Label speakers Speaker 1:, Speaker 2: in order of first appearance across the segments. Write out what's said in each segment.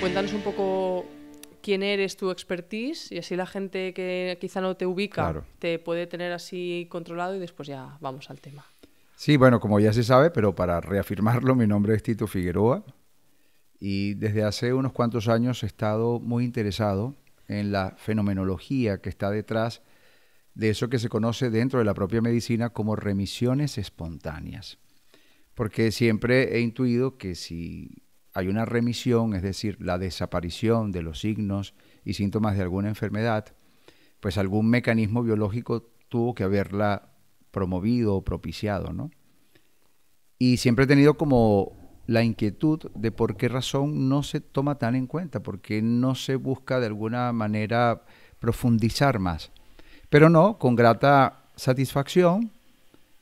Speaker 1: Cuéntanos un poco quién eres, tu expertise, y así la gente que quizá no te ubica te puede tener así controlado y después ya vamos al tema.
Speaker 2: Sí, bueno, como ya se sabe, pero para reafirmarlo, mi nombre es Tito Figueroa y desde hace unos cuantos años he estado muy interesado en la fenomenología que está detrás de eso que se conoce dentro de la propia medicina como remisiones espontáneas. Porque siempre he intuido que si hay una remisión, es decir, la desaparición de los signos y síntomas de alguna enfermedad, pues algún mecanismo biológico tuvo que haberla promovido o propiciado, ¿no? Y siempre he tenido como la inquietud de por qué razón no se toma tan en cuenta, por qué no se busca de alguna manera profundizar más pero no, con grata satisfacción,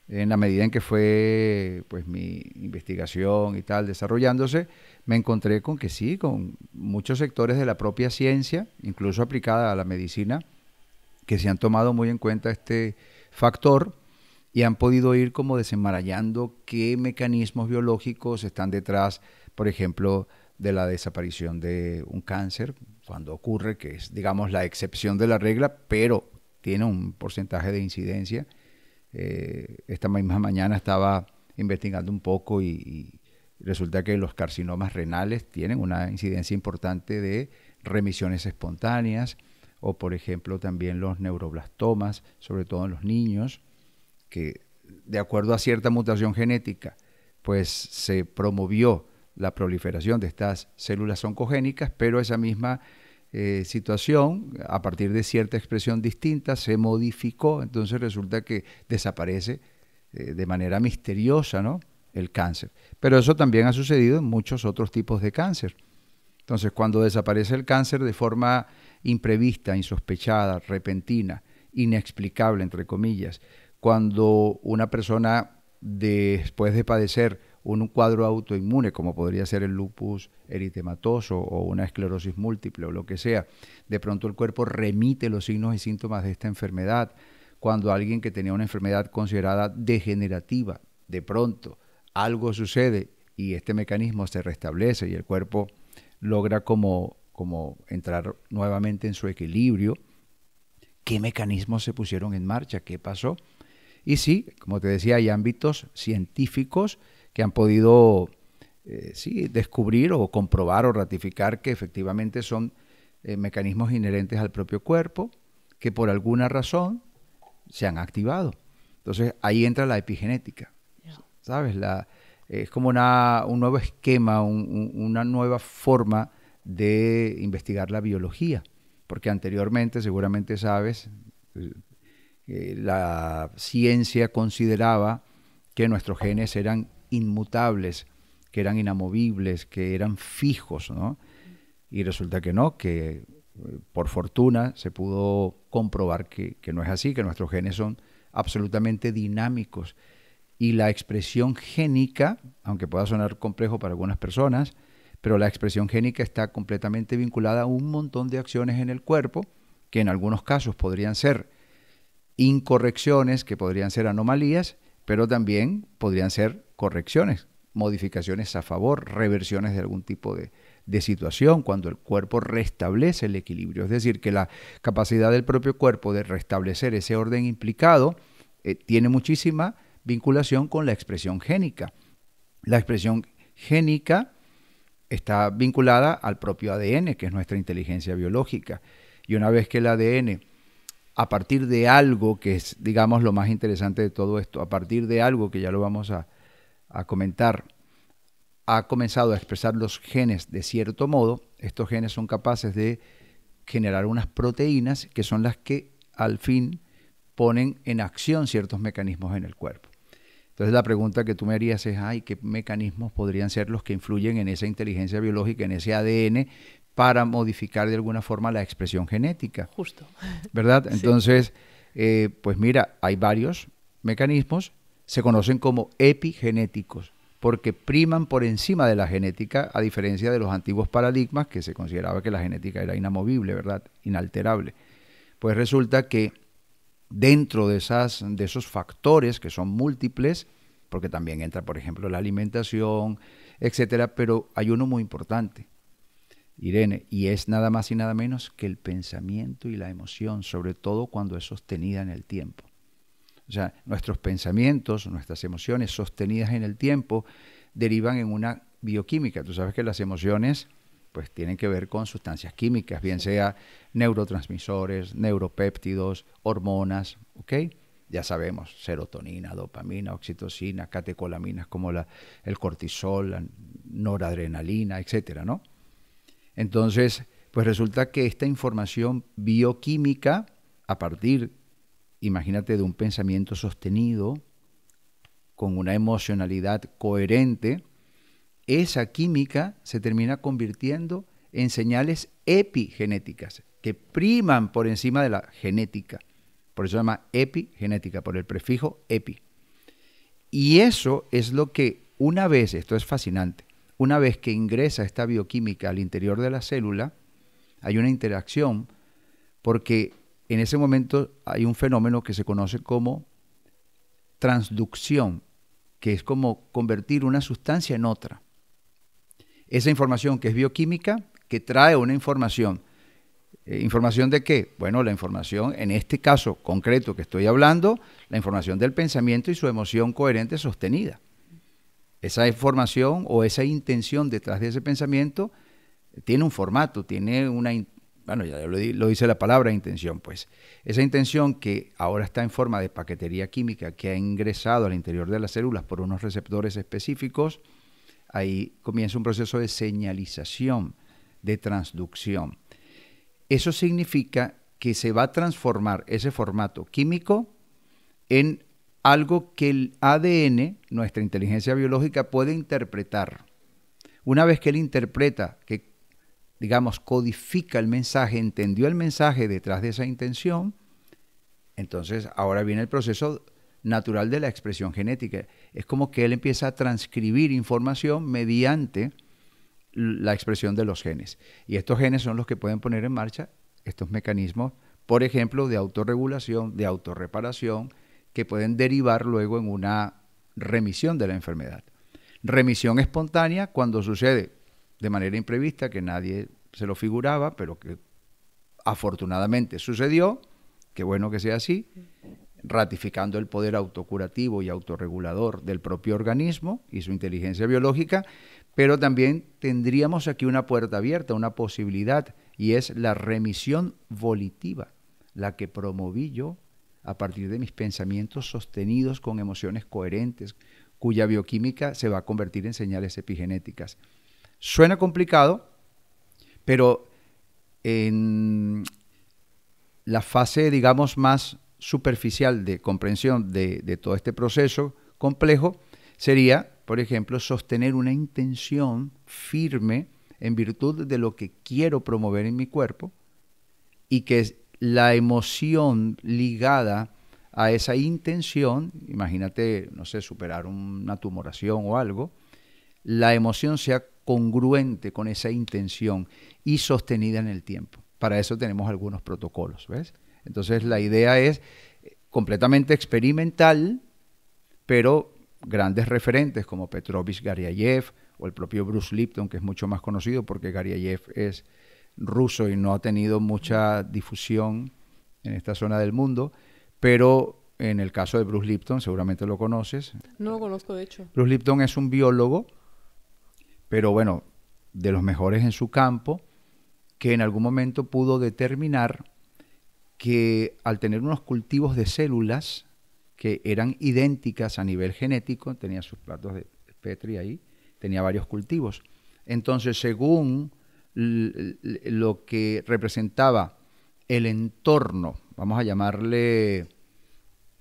Speaker 2: en la medida en que fue pues mi investigación y tal desarrollándose, me encontré con que sí, con muchos sectores de la propia ciencia, incluso aplicada a la medicina, que se han tomado muy en cuenta este factor y han podido ir como desenmarañando qué mecanismos biológicos están detrás, por ejemplo, de la desaparición de un cáncer, cuando ocurre, que es, digamos, la excepción de la regla, pero tiene un porcentaje de incidencia. Eh, esta misma mañana estaba investigando un poco y, y, resulta que los carcinomas renales tienen una incidencia importante de remisiones espontáneas o por ejemplo también los neuroblastomas, sobre todo en los niños, que de acuerdo a cierta mutación genética, pues se promovió la proliferación de estas células oncogénicas, pero esa misma eh, situación, a partir de cierta expresión distinta, se modificó, entonces resulta que desaparece eh, de manera misteriosa ¿no? el cáncer. Pero eso también ha sucedido en muchos otros tipos de cáncer. Entonces, cuando desaparece el cáncer de forma imprevista, insospechada, repentina, inexplicable, entre comillas, cuando una persona después de padecer un cuadro autoinmune, como podría ser el lupus eritematoso o una esclerosis múltiple o lo que sea, de pronto el cuerpo remite los signos y síntomas de esta enfermedad. Cuando alguien que tenía una enfermedad considerada degenerativa, de pronto algo sucede y este mecanismo se restablece y el cuerpo logra como, como entrar nuevamente en su equilibrio, ¿qué mecanismos se pusieron en marcha? ¿Qué pasó? Y sí, como te decía, hay ámbitos científicos que han podido eh, sí, descubrir o comprobar o ratificar que efectivamente son eh, mecanismos inherentes al propio cuerpo que por alguna razón se han activado. Entonces ahí entra la epigenética, ¿sabes? La, es como un nuevo esquema, una nueva forma de investigar la biología, porque anteriormente, seguramente sabes, eh, la ciencia consideraba que nuestros genes eran inmutables, que eran inamovibles, que eran fijos, ¿no? Y resulta que no, que eh, por fortuna se pudo comprobar que, que no es así, que nuestros genes son absolutamente dinámicos. Y la expresión génica, aunque pueda sonar complejo para algunas personas, pero la expresión génica está completamente vinculada a un montón de acciones en el cuerpo que en algunos casos podrían ser incorrecciones, que podrían ser anomalías, pero también podrían ser correcciones, modificaciones a favor, reversiones de algún tipo de, situación, cuando el cuerpo restablece el equilibrio. Es decir, que la capacidad del propio cuerpo de restablecer ese orden implicado eh, tiene muchísima vinculación con la expresión génica. La expresión génica está vinculada al propio ADN, que es nuestra inteligencia biológica. Y una vez que el ADN a partir de algo que es, digamos, lo más interesante de todo esto, a partir de algo que ya lo vamos a, comentar, ha comenzado a expresar los genes de cierto modo. Estos genes son capaces de generar unas proteínas que son las que al fin ponen en acción ciertos mecanismos en el cuerpo. Entonces la pregunta que tú me harías es, ¿qué mecanismos podrían ser los que influyen en esa inteligencia biológica, en ese ADN para modificar de alguna forma la expresión genética. Justo. ¿Verdad? Entonces, eh, pues mira, hay varios mecanismos, se conocen como epigenéticos, porque priman por encima de la genética, a diferencia de los antiguos paradigmas que se consideraba que la genética era inamovible, ¿verdad? Inalterable. Pues resulta que dentro de, esas, de esos factores que son múltiples, porque también entra, por ejemplo, la alimentación, etcétera, pero hay uno muy importante, Irene, y es nada más y nada menos que el pensamiento y la emoción, sobre todo cuando es sostenida en el tiempo. O sea, nuestros pensamientos, nuestras emociones sostenidas en el tiempo derivan en una bioquímica. Tú sabes que las emociones pues tienen que ver con sustancias químicas, bien sea neurotransmisores, neuropéptidos, hormonas, ¿ok? Ya sabemos, serotonina, dopamina, oxitocina, catecolaminas como la, el cortisol, noradrenalina, etcétera, ¿no? Entonces, pues resulta que esta información bioquímica, a partir, imagínate, de un pensamiento sostenido, con una emocionalidad coherente, esa química se termina convirtiendo en señales epigenéticas, que priman por encima de la genética. Por eso se llama epigenética, por el prefijo epi. Y eso es lo que una vez, esto es fascinante, una vez que ingresa esta bioquímica al interior de la célula, hay una interacción porque en ese momento hay un fenómeno que se conoce como transducción, que es como convertir una sustancia en otra. Esa información que es bioquímica, que trae una información. Eh, ¿Información de qué? Bueno, la información, en este caso concreto que estoy hablando, la información del pensamiento y su emoción coherente sostenida esa información o esa intención detrás de ese pensamiento tiene un formato, tiene una, bueno, ya lo, dice la palabra intención, pues. Esa intención que ahora está en forma de paquetería química que ha ingresado al interior de las células por unos receptores específicos, ahí comienza un proceso de señalización, de transducción. Eso significa que se va a transformar ese formato químico en algo que el ADN, nuestra inteligencia biológica, puede interpretar. Una vez que él interpreta, que digamos, codifica el mensaje, entendió el mensaje detrás de esa intención, entonces ahora viene el proceso natural de la expresión genética. Es como que él empieza a transcribir información mediante la expresión de los genes. Y estos genes son los que pueden poner en marcha estos mecanismos, por ejemplo, de autorregulación, de autorreparación, que pueden derivar luego en una remisión de la enfermedad. Remisión espontánea cuando sucede de manera imprevista, que nadie se lo figuraba, pero que afortunadamente sucedió, qué bueno que sea así, ratificando el poder autocurativo y autorregulador del propio organismo y su inteligencia biológica, pero también tendríamos aquí una puerta abierta, una posibilidad, y es la remisión volitiva, la que promoví yo a partir de mis pensamientos sostenidos con emociones coherentes, cuya bioquímica se va a convertir en señales epigenéticas. Suena complicado, pero en la fase, digamos, más superficial de comprensión de, todo este proceso complejo sería, por ejemplo, sostener una intención firme en virtud de lo que quiero promover en mi cuerpo y que la emoción ligada a esa intención, imagínate, no sé, superar una tumoración o algo, la emoción sea congruente con esa intención y sostenida en el tiempo. Para eso tenemos algunos protocolos, ¿ves? Entonces la idea es eh, completamente experimental, pero grandes referentes como Petrovich Garyayev o el propio Bruce Lipton, que es mucho más conocido porque Garyayev es ruso y no ha tenido mucha difusión en esta zona del mundo, pero en el caso de Bruce Lipton, seguramente lo conoces.
Speaker 1: No lo conozco, de hecho.
Speaker 2: Bruce Lipton es un biólogo, pero bueno, de los mejores en su campo, que en algún momento pudo determinar que al tener unos cultivos de células que eran idénticas a nivel genético, tenía sus platos de Petri ahí, tenía varios cultivos. Entonces, según lo que representaba el entorno, vamos a llamarle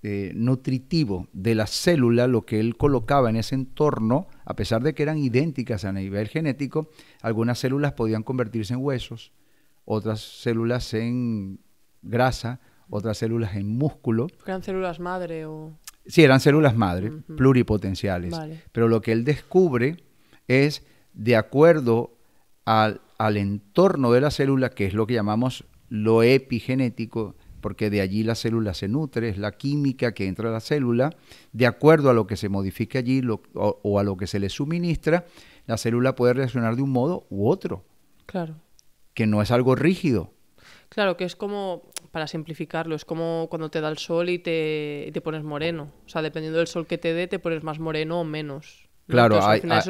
Speaker 2: eh, nutritivo de la célula, lo que él colocaba en ese entorno, a pesar de que eran idénticas a nivel genético, algunas células podían convertirse en huesos, otras células en grasa, otras células en músculo.
Speaker 1: Eran células madre o...
Speaker 2: Sí, eran células madre, pluripotenciales. Pero lo que él descubre es, de acuerdo al al entorno de la célula, que es lo que llamamos lo epigenético, porque de allí la célula se nutre, es la química que entra a la célula, de acuerdo a lo que se modifica allí o, a lo que se le suministra, la célula puede reaccionar de un modo u otro. Claro. Que no es algo rígido.
Speaker 1: Claro, que es como, para simplificarlo, es como cuando te da el sol y te, y te pones moreno. O sea, dependiendo del sol que te dé, te pones más moreno o menos. Claro,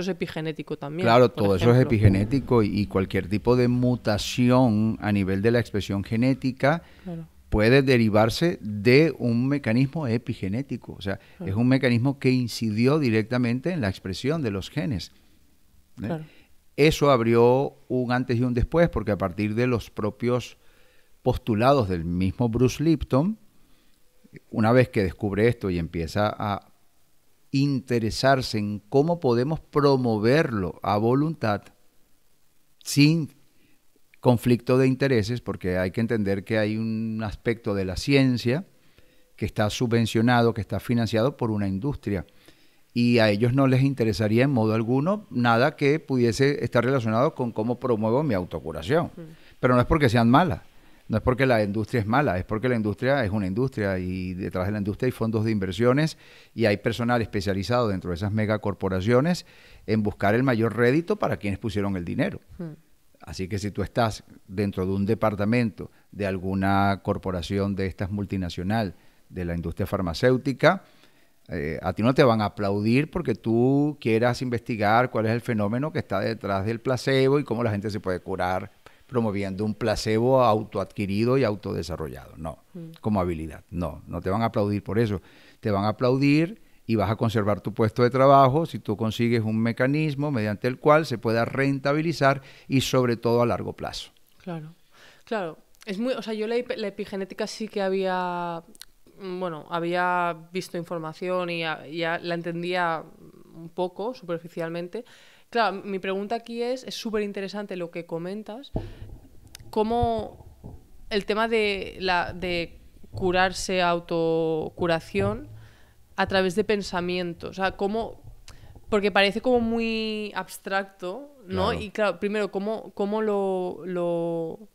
Speaker 1: epigenético también. Claro, todo eso es epigenético
Speaker 2: y, cualquier tipo de mutación a nivel de la expresión genética puede derivarse de un mecanismo epigenético. O sea, es un mecanismo que incidió directamente en la expresión de los genes. ¿eh? Eso abrió un antes y un después, porque a partir de los propios postulados del mismo Bruce Lipton, una vez que descubre esto y empieza a interesarse en cómo podemos promoverlo a voluntad sin conflicto de intereses, porque hay que entender que hay un aspecto de la ciencia que está subvencionado, que está financiado por una industria. Y a ellos no les interesaría en modo alguno nada que pudiese estar relacionado con cómo promuevo mi autocuración. Mm. Pero no es porque sean malas, no es porque la industria es mala, es porque la industria es una industria y detrás de la industria hay fondos de inversiones y hay personal especializado dentro de esas megacorporaciones en buscar el mayor rédito para quienes pusieron el dinero. Hmm. Así que si tú estás dentro de un departamento de alguna corporación de estas multinacional de la industria farmacéutica, eh, a ti no te van a aplaudir porque tú quieras investigar cuál es el fenómeno que está detrás del placebo y cómo la gente se puede curar promoviendo un placebo autoadquirido y autodesarrollado. No, mm. como habilidad. No, no te van a aplaudir por eso. Te van a aplaudir y vas a conservar tu puesto de trabajo si tú consigues un mecanismo mediante el cual se pueda rentabilizar y sobre todo a largo plazo.
Speaker 1: Claro, claro. Es muy, o sea, yo la, la epigenética sí que había, mm, bueno, había visto información y ya la entendía un poco superficialmente, Claro, mi pregunta aquí es, es súper interesante lo que comentas, cómo el tema de, la, de curarse, autocuración, a través de pensamientos, o sea, cómo... Porque parece como muy abstracto, ¿no? Y claro, primero, ¿cómo, cómo lo, lo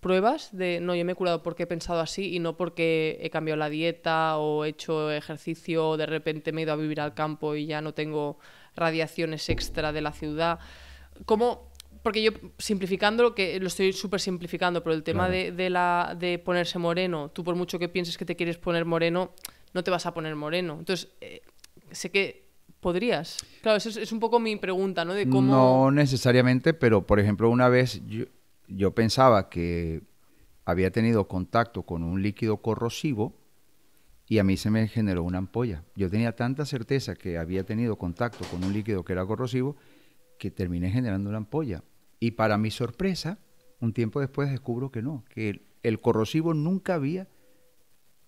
Speaker 1: pruebas de no, yo me he curado porque he pensado así y no porque he cambiado la dieta o he hecho ejercicio o de repente me he ido a vivir al campo y ya no tengo radiaciones extra de la ciudad. ¿Cómo, porque yo simplificando lo que lo estoy súper simplificando, pero el tema de, la, de ponerse moreno, tú por mucho que pienses que te quieres poner moreno, no te vas a poner moreno. Entonces, eh, sé que podrías. Claro, eso es, un poco mi pregunta, ¿no? De cómo... No
Speaker 2: necesariamente, pero por ejemplo, una vez yo pensaba que había tenido contacto con un líquido corrosivo y a mí se me generó una ampolla. Yo tenía tanta certeza que había tenido contacto con un líquido que era corrosivo que terminé generando una ampolla. Y para mi sorpresa, un tiempo después descubro que no, que el, corrosivo nunca había,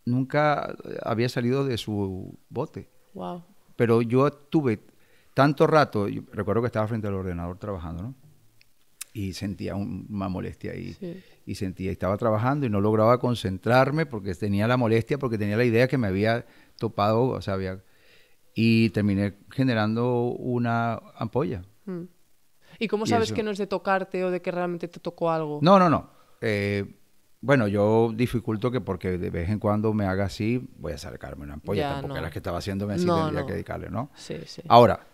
Speaker 2: nunca eh, había salido de su bote. Wow. Pero yo tuve tanto rato, recuerdo que estaba frente al ordenador trabajando, ¿no? y sentía una molestia ahí. Y sentía, estaba trabajando y no lograba concentrarme porque tenía la molestia, porque tenía la idea que me había topado, o sea, había... Y terminé generando una ampolla.
Speaker 1: Mm. ¿Y cómo sabes que no es de tocarte o de que realmente te tocó algo? No, no, no.
Speaker 2: Eh, bueno, yo dificulto que porque de vez en cuando me haga así, voy a sacarme una ampolla. Tampoco era las que estaba haciéndome así no, tendría que dedicarle, ¿no? Sí, sí. Ahora,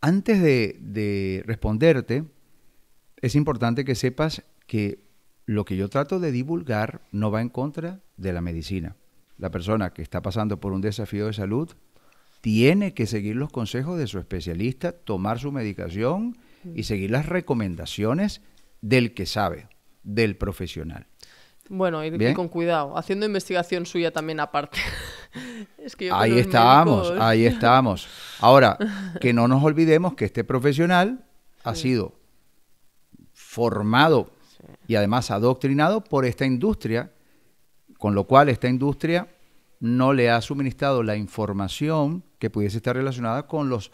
Speaker 2: antes de, de responderte, es importante que sepas que lo que yo trato de divulgar no va en contra de la medicina. La persona que está pasando por un desafío de salud tiene que seguir los consejos de su especialista, tomar su medicación y seguir las recomendaciones del que sabe, del profesional.
Speaker 1: Bueno, y con cuidado, haciendo investigación suya también aparte. ahí estábamos, ahí estábamos.
Speaker 2: Ahora, que no nos olvidemos que este profesional ha sido formado y además adoctrinado por esta industria, con lo cual esta industria no le ha suministrado la información que pudiese estar relacionada con los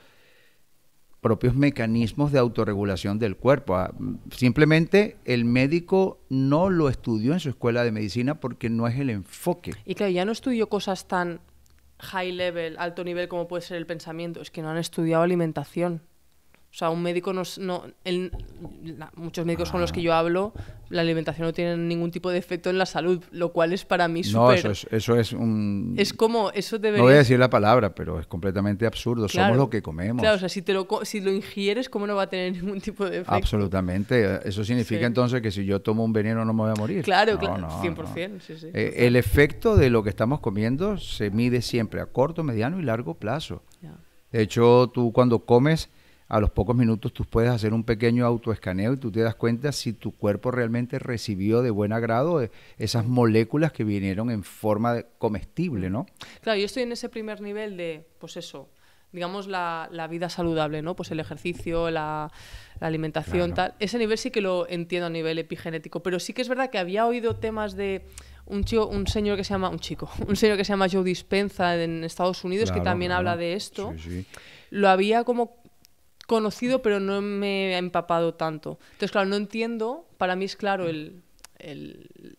Speaker 2: propios mecanismos de autorregulación del cuerpo. Ah, simplemente el médico no lo estudió en su escuela de medicina porque no es el enfoque.
Speaker 1: Y claro, ya no estudió cosas tan high level, alto nivel como puede ser el pensamiento, es que no han estudiado alimentación. O sea, un médico no... no muchos médicos con los que ah. yo hablo, la alimentación no tiene ningún tipo de efecto en la salud, lo cual es para mí súper... No, eso es, un... Es como, eso No voy a decir
Speaker 2: la palabra, pero es completamente absurdo. Somos lo que comemos. Claro, o
Speaker 1: sea, si, te lo, si lo ingieres, ¿cómo no va a tener ningún tipo de efecto?
Speaker 2: Absolutamente. Eso significa entonces que si yo tomo un veneno no me voy a morir. Claro, claro. 100%. Eh, el efecto de lo que estamos comiendo se mide siempre a corto, mediano y largo plazo. De hecho, tú cuando comes a los pocos minutos tú puedes hacer un pequeño autoescaneo y tú te das cuenta si tu cuerpo realmente recibió de buen agrado eh, esas moléculas que vinieron en forma de comestible, ¿no?
Speaker 1: Claro, yo estoy en ese primer nivel de, pues eso, digamos la, vida saludable, ¿no? Pues el ejercicio, la, alimentación, tal. Ese nivel sí que lo entiendo a nivel epigenético, pero sí que es verdad que había oído temas de un chico, un señor que se llama, un chico, un señor que se llama Joe Dispenza en Estados Unidos, que también habla de esto. Lo había como conocido, pero no me ha empapado tanto. Entonces, claro, no entiendo, para mí es claro, el,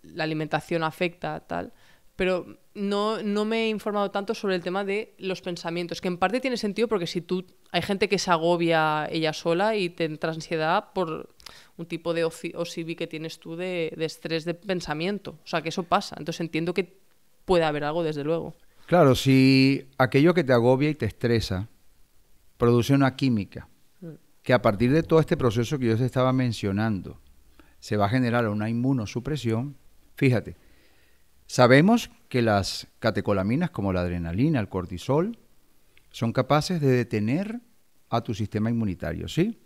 Speaker 1: la alimentación afecta, tal, pero no, no me he informado tanto sobre el tema de los pensamientos, que en parte tiene sentido porque si tú, hay gente que se agobia ella sola y te entra ansiedad por un tipo de OCB que tienes tú de, de estrés de pensamiento, o sea, que eso pasa, entonces entiendo que puede haber algo, desde luego.
Speaker 2: Claro, si aquello que te agobia y te estresa produce una química que a partir de todo este proceso que yo te estaba mencionando, se va a generar una inmunosupresión. Fíjate, sabemos que las catecolaminas como la adrenalina, el cortisol, son capaces de detener a tu sistema inmunitario, ¿sí?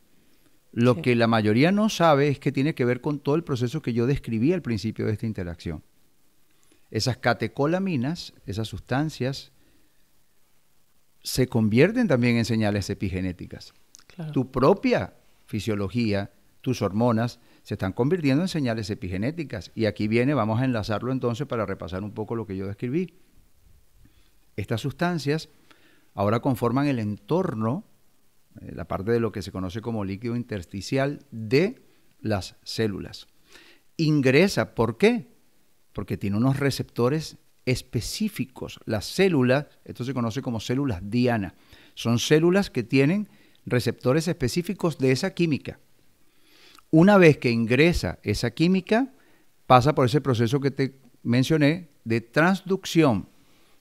Speaker 2: Lo que la mayoría no sabe es que tiene que ver con todo el proceso que yo describí al principio de esta interacción. Esas catecolaminas, esas sustancias, se convierten también en señales epigenéticas. Tu propia fisiología, tus hormonas, se están convirtiendo en señales epigenéticas. Y aquí viene, vamos a enlazarlo entonces para repasar un poco lo que yo describí. Estas sustancias ahora conforman el entorno, eh, la parte de lo que se conoce como líquido intersticial de las células. Ingresa, ¿por qué? Porque tiene unos receptores específicos. Las células, esto se conoce como células diana, son células que tienen receptores específicos de esa química. Una vez que ingresa esa química, pasa por ese proceso que te mencioné de transducción.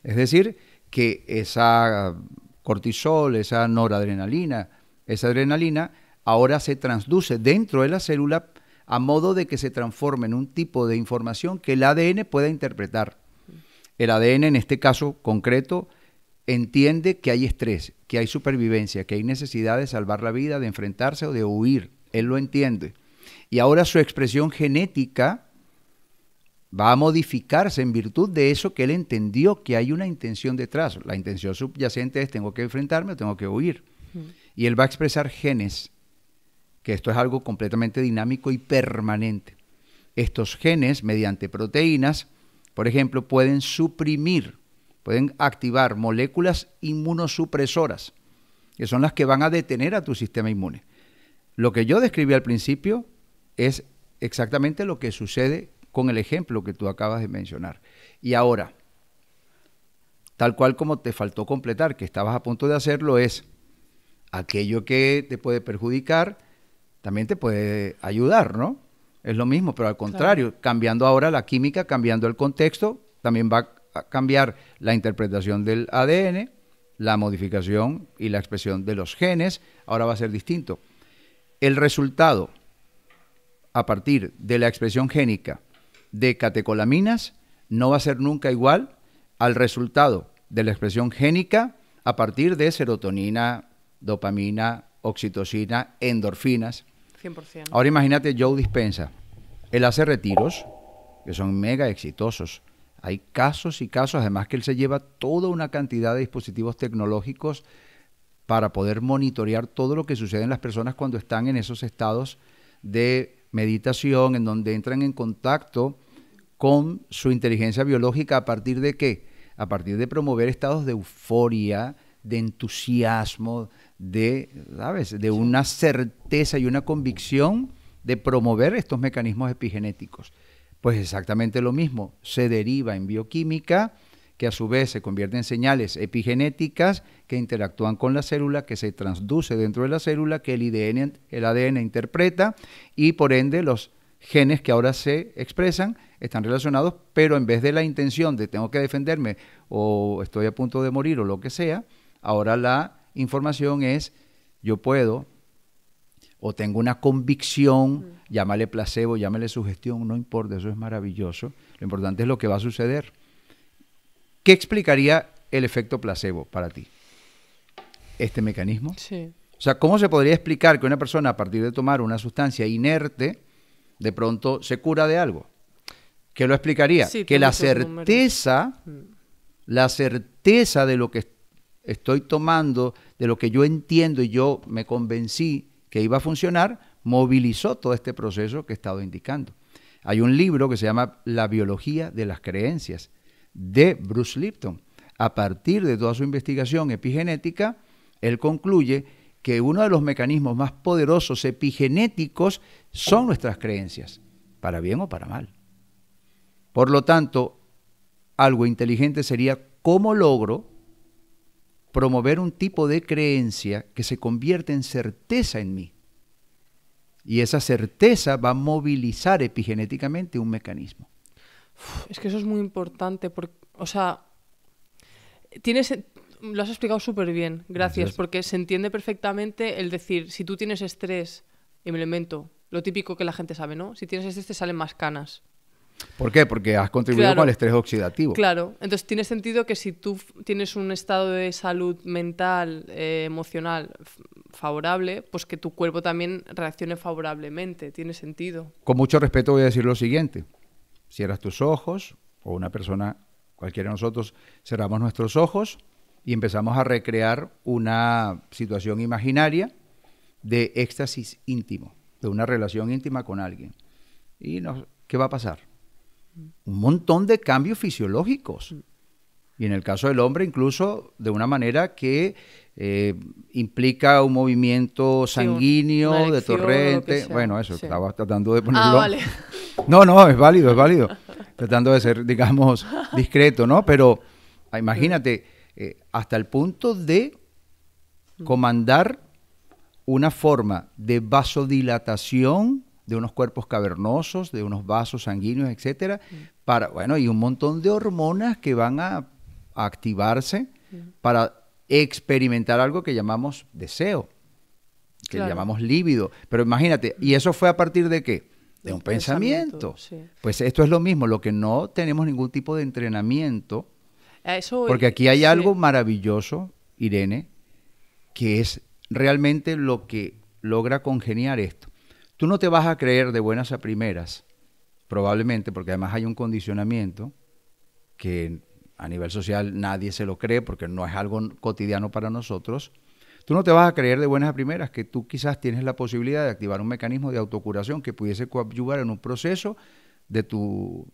Speaker 2: Es decir, que esa cortisol, esa noradrenalina, esa adrenalina, ahora se transduce dentro de la célula a modo de que se transforme en un tipo de información que el ADN pueda interpretar. El ADN en este caso concreto entiende que hay estrés, que hay supervivencia, que hay necesidad de salvar la vida, de enfrentarse o de huir. Él lo entiende. Y ahora su expresión genética va a modificarse en virtud de eso que él entendió que hay una intención detrás. La intención subyacente es tengo que enfrentarme o tengo que huir. Y él va a expresar genes, que esto es algo completamente dinámico y permanente. Estos genes, mediante proteínas, por ejemplo, pueden suprimir pueden activar moléculas inmunosupresoras, que son las que van a detener a tu sistema inmune. Lo que yo describí al principio es exactamente lo que sucede con el ejemplo que tú acabas de mencionar. Y ahora, tal cual como te faltó completar, que estabas a punto de hacerlo, es aquello que te puede perjudicar, también te puede ayudar, ¿no? Es lo mismo, pero al contrario, cambiando ahora la química, cambiando el contexto, también va cambiar la interpretación del ADN, la modificación y la expresión de los genes, ahora va a ser distinto. El resultado a partir de la expresión génica de catecolaminas no va a ser nunca igual al resultado de la expresión génica a partir de serotonina, dopamina, oxitocina, endorfinas. Ahora imagínate Joe Dispensa. Él hace retiros que son mega exitosos hay casos y casos, además que él se lleva toda una cantidad de dispositivos tecnológicos para poder monitorear todo lo que sucede en las personas cuando están en esos estados de meditación, en donde entran en contacto con su inteligencia biológica a partir de qué? A partir de promover estados de euforia, de entusiasmo, de, De una certeza y una convicción de promover estos mecanismos epigenéticos. Pues exactamente lo mismo, se deriva en bioquímica, que a su vez se convierte en señales epigenéticas que interactúan con la célula, que se transduce dentro de la célula, que el, el ADN interpreta y por ende los genes que ahora se expresan están relacionados, pero en vez de la intención de tengo que defenderme o estoy a punto de morir o lo que sea, ahora la información es yo puedo o tengo una convicción, mm. llámale placebo, llámale sugestión, no importa, eso es maravilloso. Lo importante es lo que va a suceder. ¿Qué explicaría el efecto placebo para ti? ¿Este mecanismo? Sí. O sea, ¿cómo se podría explicar que una persona a partir de tomar una sustancia inerte, de pronto se cura de algo? ¿Qué lo explicaría? que la certeza, mm. la certeza de lo que estoy tomando, de lo que yo entiendo y yo me convencí, que iba a funcionar, movilizó todo este proceso que he estado indicando. Hay un libro que se llama La biología de las creencias de Bruce Lipton. A partir de toda su investigación epigenética, él concluye que uno de los mecanismos más poderosos epigenéticos son nuestras creencias, para bien o para mal. Por lo tanto, algo inteligente sería cómo logro promover un tipo de creencia que se convierte en certeza en mí. Y esa certeza va a movilizar epigenéticamente un mecanismo.
Speaker 1: Es que eso es muy importante, porque, o sea, tienes, lo has explicado súper bien, gracias, porque se entiende perfectamente el decir, si tú tienes estrés, y me lo invento, lo típico que la gente sabe, ¿no? Si tienes estrés te salen más canas.
Speaker 2: ¿Por qué? Porque has contribuido al con el estrés oxidativo.
Speaker 1: Claro, entonces tiene sentido que si tú tienes un estado de salud mental, eh, emocional favorable, pues que tu cuerpo también reaccione favorablemente, tiene sentido.
Speaker 2: Con mucho respeto voy a decir lo siguiente, cierras tus ojos, o una persona, cualquiera de nosotros, cerramos nuestros ojos y empezamos a recrear una situación imaginaria de éxtasis íntimo, de una relación íntima con alguien. ¿Y qué va a pasar? un montón de cambios fisiológicos. Mm. Y en el caso del hombre, incluso de una manera que eh, implica un movimiento sanguíneo, de torrente. Bueno, eso, estaba tratando de ah, ponerlo. No, no, es válido, es válido. tratando de ser, digamos, discreto, ¿no? Pero ah, imagínate, eh, hasta el punto de mm. comandar una forma de vasodilatación de unos cuerpos cavernosos, de unos vasos sanguíneos, etcétera, mm. para, bueno, y un montón de hormonas que van a, activarse mm. para experimentar algo que llamamos deseo, que llamamos líbido. Pero imagínate, ¿y eso fue a partir de qué? De un pensamiento. Pues esto es lo mismo, lo que no tenemos ningún tipo de entrenamiento.
Speaker 1: Eso, porque aquí hay algo
Speaker 2: maravilloso, Irene, que es realmente lo que logra congeniar esto. Tú no te vas a creer de buenas a primeras, probablemente, porque además hay un condicionamiento que a nivel social nadie se lo cree porque no es algo cotidiano para nosotros. Tú no te vas a creer de buenas a primeras que tú quizás tienes la posibilidad de activar un mecanismo de autocuración que pudiese coadyuvar en un proceso de tu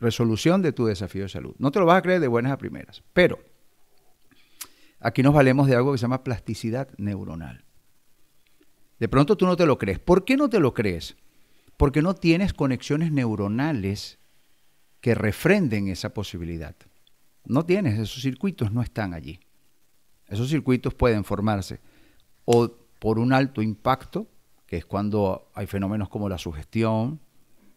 Speaker 2: resolución de tu desafío de salud. No te lo vas a creer de buenas a primeras, pero aquí nos valemos de algo que se llama plasticidad neuronal. De pronto tú no te lo crees. ¿Por qué no te lo crees? Porque no tienes conexiones neuronales que refrenden esa posibilidad. No tienes, esos circuitos no están allí. Esos circuitos pueden formarse o por un alto impacto, que es cuando hay fenómenos como la sugestión,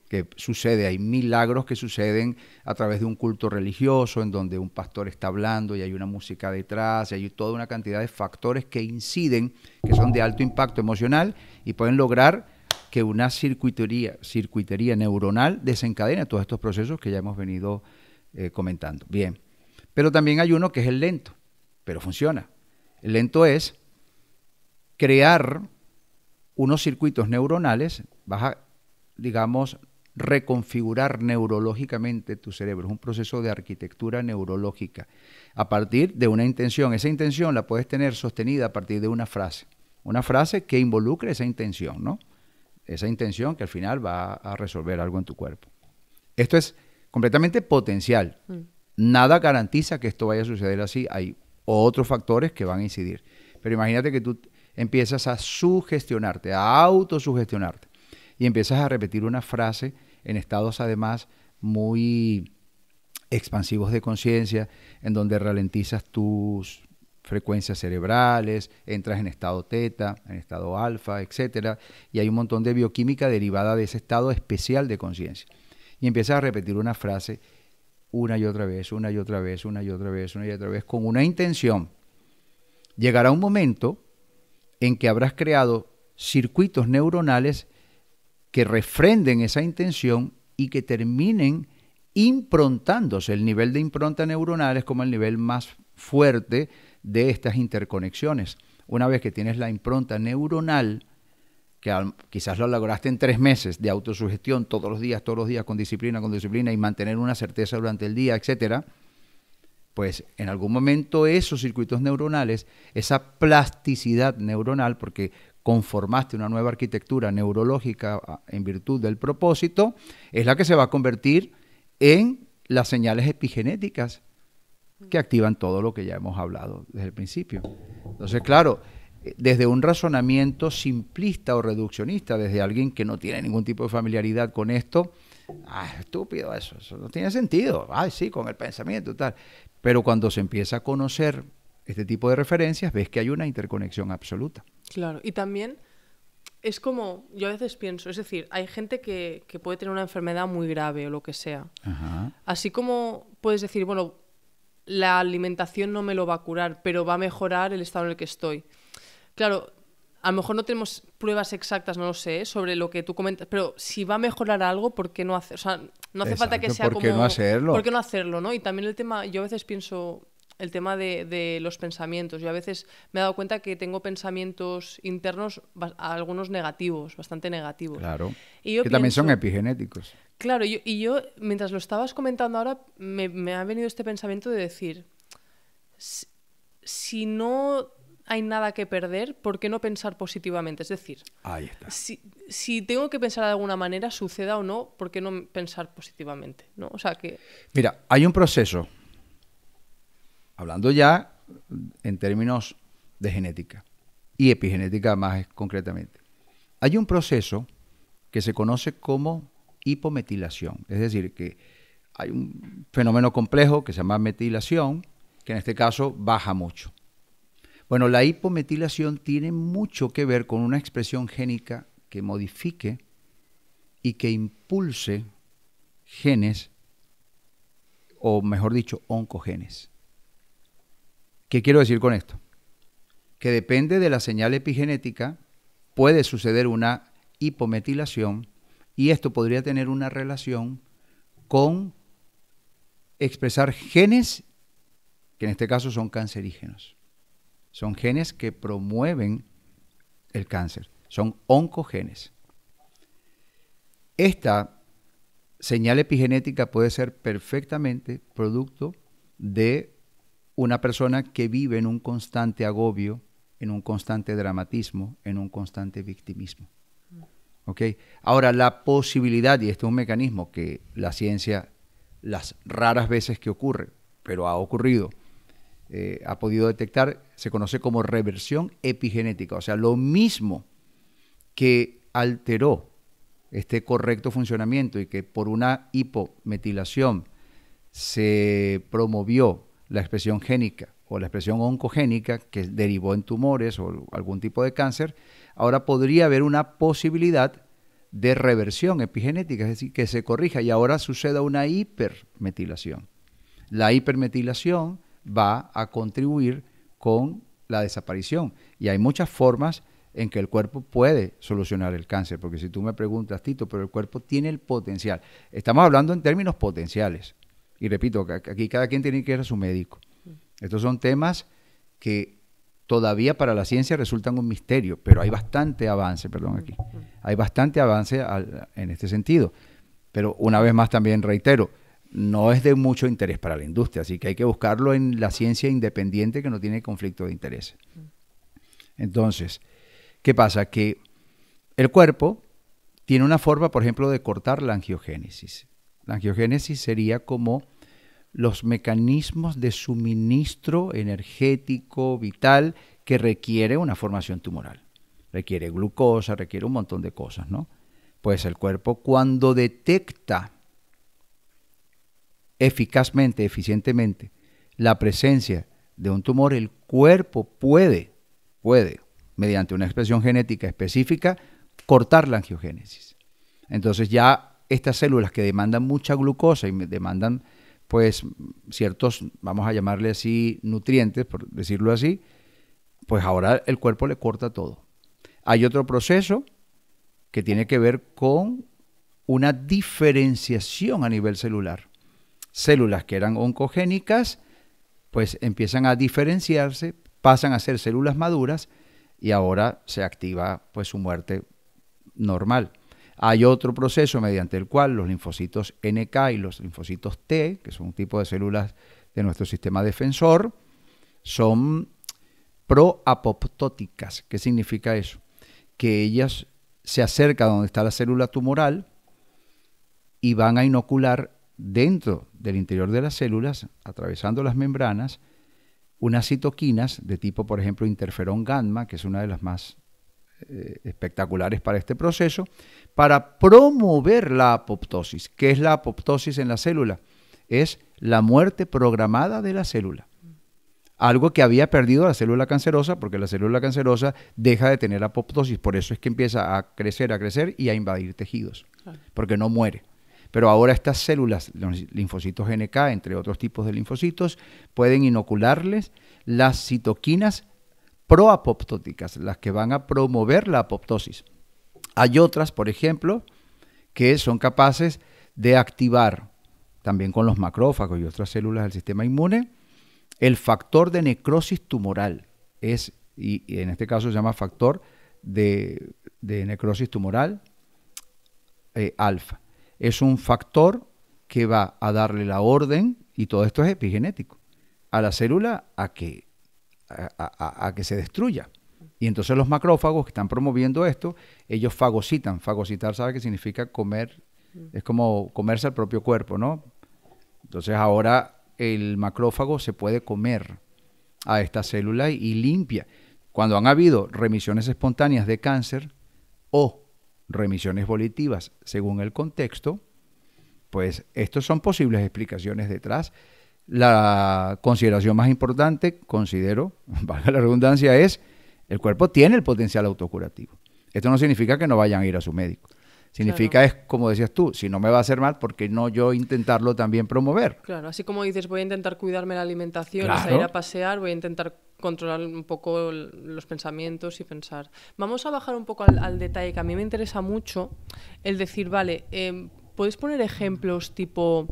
Speaker 2: que sucede, hay milagros que suceden a través de un culto religioso en donde un pastor está hablando y hay una música detrás, y hay toda una cantidad de factores que inciden, que son de alto impacto emocional y pueden lograr que una circuitería, circuitería neuronal desencadene todos estos procesos que ya hemos venido eh, comentando. Bien, pero también hay uno que es el lento, pero funciona. El lento es crear unos circuitos neuronales, vas digamos, reconfigurar neurológicamente tu cerebro. Es un proceso de arquitectura neurológica a partir de una intención. Esa intención la puedes tener sostenida a partir de una frase. Una frase que involucre esa intención, ¿no? Esa intención que al final va a resolver algo en tu cuerpo. Esto es completamente potencial. Mm. Nada garantiza que esto vaya a suceder así. Hay otros factores que van a incidir. Pero imagínate que tú empiezas a sugestionarte, a autosugestionarte, y empiezas a repetir una frase en estados además muy expansivos de conciencia, en donde ralentizas tus frecuencias cerebrales, entras en estado teta, en estado alfa, etcétera, y hay un montón de bioquímica derivada de ese estado especial de conciencia. Y empiezas a repetir una frase una y otra vez, una y otra vez, una y otra vez, una y otra vez, con una intención. Llegará un momento en que habrás creado circuitos neuronales que refrenden esa intención y que terminen improntándose. El nivel de impronta neuronal es como el nivel más fuerte de estas interconexiones. Una vez que tienes la impronta neuronal, que quizás lo lograste en tres meses de autosugestión todos los días, todos los días, con disciplina, con disciplina y mantener una certeza durante el día, etcétera, pues en algún momento esos circuitos neuronales, esa plasticidad neuronal, porque conformaste una nueva arquitectura neurológica en virtud del propósito, es la que se va a convertir en las señales epigenéticas que activan todo lo que ya hemos hablado desde el principio. Entonces, claro, eh, desde un razonamiento simplista o reduccionista, desde alguien que no tiene ningún tipo de familiaridad con esto, ah, estúpido eso, eso no tiene sentido, ay, sí, con el pensamiento y tal. Pero cuando se empieza a conocer este tipo de referencias, ves que hay una interconexión absoluta.
Speaker 1: Claro, y también es como, yo a veces pienso, es decir, hay gente que, puede tener una enfermedad muy grave o lo que sea. Así como puedes decir, bueno, la alimentación no me lo va a curar, pero va a mejorar el estado en el que estoy. Claro, a lo mejor no tenemos pruebas exactas, no lo sé, sobre lo que tú comentas, pero si va a mejorar algo, ¿por qué no hacerlo? O sea, no hace falta que sea ¿por como... no hacerlo? ¿Por qué no hacerlo, Y también el tema, yo a veces pienso, el tema de, los pensamientos. Yo a veces me he dado cuenta que tengo pensamientos internos, algunos negativos, bastante negativos. Claro. que también son epigenéticos. Claro, y yo, mientras lo estabas comentando ahora, me, ha venido este pensamiento de decir, si, no hay nada que perder, ¿por qué no pensar positivamente? Es decir, Si, si, tengo que pensar de alguna manera, suceda o no, ¿por qué no pensar positivamente? ¿No? O sea que...
Speaker 2: Mira, hay un proceso Hablando ya en términos de genética y epigenética más concretamente. Hay un proceso que se conoce como hipometilación, es decir, que hay un fenómeno complejo que se llama metilación, que en este caso baja mucho. Bueno, la hipometilación tiene mucho que ver con una expresión génica que modifique y que impulse genes, o mejor dicho, oncogenes. ¿Qué quiero decir con esto? Que depende de la señal epigenética, puede suceder una hipometilación y esto podría tener una relación con expresar genes que en este caso son cancerígenos. Son genes que promueven el cáncer, son oncogenes. Esta señal epigenética puede ser perfectamente producto de una persona que vive en un constante agobio, en un constante dramatismo, en un constante victimismo. ¿Okay? Ahora, la posibilidad, y este es un mecanismo que la ciencia, las raras veces que ocurre, pero ha ocurrido, eh, ha podido detectar, se conoce como reversión epigenética. O sea, lo mismo que alteró este correcto funcionamiento y que por una hipometilación se promovió la expresión génica o la expresión oncogénica que derivó en tumores o algún tipo de cáncer, ahora podría haber una posibilidad de reversión epigenética, es decir, que se corrija y ahora suceda una hipermetilación. La hipermetilación va a contribuir con la desaparición y hay muchas formas en que el cuerpo puede solucionar el cáncer, porque si tú me preguntas, Tito, pero el cuerpo tiene el potencial. Estamos hablando en términos potenciales. Y repito, aquí cada quien tiene que ir a su médico. Estos son temas que todavía para la ciencia resultan un misterio, pero hay bastante avance, perdón, aquí. Hay bastante avance en este sentido. Pero una vez más también reitero, no es de mucho interés para la industria, así que hay que buscarlo en la ciencia independiente que no tiene conflicto de interés. Entonces, ¿qué pasa? Que el cuerpo tiene una forma, por ejemplo, de cortar la angiogénesis. La angiogénesis sería como los mecanismos de suministro energético, vital, que requiere una formación tumoral. Requiere glucosa, requiere un montón de cosas, ¿no? Pues el cuerpo cuando detecta eficazmente, eficientemente, la presencia de un tumor, el cuerpo puede, puede, mediante una expresión genética específica, cortar la angiogénesis. Entonces ya estas células que demandan mucha glucosa y demandan pues ciertos, vamos a llamarle así, nutrientes, por decirlo así, pues ahora el cuerpo le corta todo. Hay otro proceso que tiene que ver con una diferenciación a nivel celular. Células que eran oncogénicas, pues empiezan a diferenciarse, pasan a ser células maduras y ahora se activa pues su muerte normal. Hay otro proceso mediante el cual los linfocitos NK y los linfocitos T, que son un tipo de células de nuestro sistema defensor, son proapoptóticas. ¿Qué significa eso? Que ellas se acercan a donde está la célula tumoral y van a inocular dentro del interior de las células, atravesando las membranas, unas citoquinas de tipo, por ejemplo, interferón gamma, que es una de las más eh, espectaculares para este proceso, para promover la apoptosis. ¿Qué es la apoptosis en la célula? Es la muerte programada de la célula. Algo que había perdido la célula cancerosa, porque la célula cancerosa deja de tener apoptosis, por eso es que empieza a crecer, a crecer y a invadir tejidos, porque no muere. Pero ahora estas células, los linfocitos NK, entre otros tipos de linfocitos, pueden inocularles las citoquinas proapoptóticas, las que van a promover la apoptosis. Hay otras, por ejemplo, que son capaces de activar, también con los macrófagos y otras células del sistema inmune, el factor de necrosis tumoral. Es, y, en este caso se llama factor de, necrosis tumoral eh, alfa. Es un factor que va a darle la orden, y todo esto es epigenético, a la célula a que a, que se destruya. Y entonces los macrófagos que están promoviendo esto, ellos fagocitan. Fagocitar, ¿sabe qué significa comer? Es como comerse al propio cuerpo, ¿no? Entonces ahora el macrófago se puede comer a esta célula y, limpia. Cuando han habido remisiones espontáneas de cáncer o remisiones volitivas según el contexto, pues estas son posibles explicaciones detrás la consideración más importante, considero, valga la redundancia, es el cuerpo tiene el potencial autocurativo. Esto no significa que no vayan a ir a su médico. Significa es, como decías tú, si no me va a hacer mal, porque no yo intentarlo también promover?
Speaker 1: Claro, así como dices, voy a intentar cuidarme la alimentación, claro. salir a pasear, voy a intentar controlar un poco los pensamientos y pensar. Vamos a bajar un poco al, detalle, que a mí me interesa mucho el decir, vale, em, ¿puedes poner ejemplos tipo,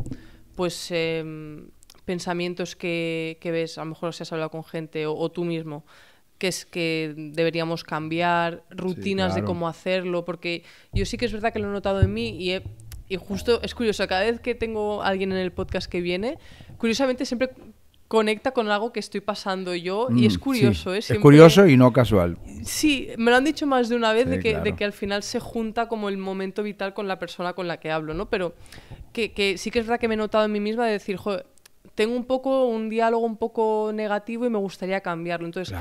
Speaker 1: pues... Em, pensamientos que, ves, a lo mejor si has hablado con gente o, tú mismo, que es que deberíamos cambiar, rutinas de cómo hacerlo, porque yo sí que es verdad que lo he notado en mí y, y justo es curioso, cada vez que tengo a alguien en el podcast que viene, curiosamente siempre conecta con algo que estoy pasando yo y es mm, curioso. ¿eh? Es curioso y no casual. Sí, me lo han dicho más de una vez de, que, de, que, al final se junta como el momento vital con la persona con la que hablo, ¿no? Pero que, que sí que es verdad que me he notado en mí misma de decir, joder, tengo un poco un diálogo un poco negativo y me gustaría cambiarlo. Entonces,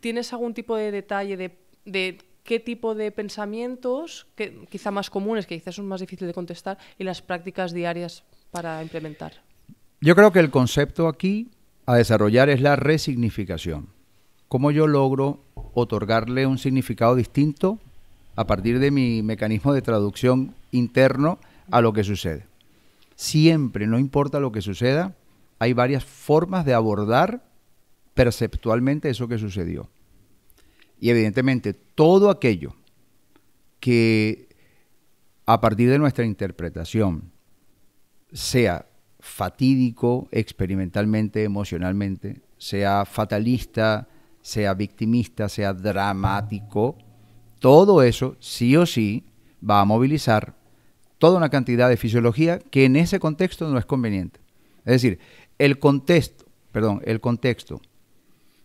Speaker 1: ¿tienes algún tipo de detalle de, qué tipo de pensamientos, que quizá más comunes, que quizás son más difíciles de contestar, y las prácticas diarias para implementar?
Speaker 2: Yo creo que el concepto aquí a desarrollar es la resignificación. ¿Cómo yo logro otorgarle un significado distinto a partir de mi mecanismo de traducción interno a lo que sucede? Siempre, no importa lo que suceda, hay varias formas de abordar perceptualmente eso que sucedió. Y evidentemente todo aquello que a partir de nuestra interpretación sea fatídico experimentalmente, emocionalmente, sea fatalista, sea victimista, sea dramático, todo eso sí o sí va a movilizar toda una cantidad de fisiología que en ese contexto no es conveniente. Es decir, el contexto, perdón, el contexto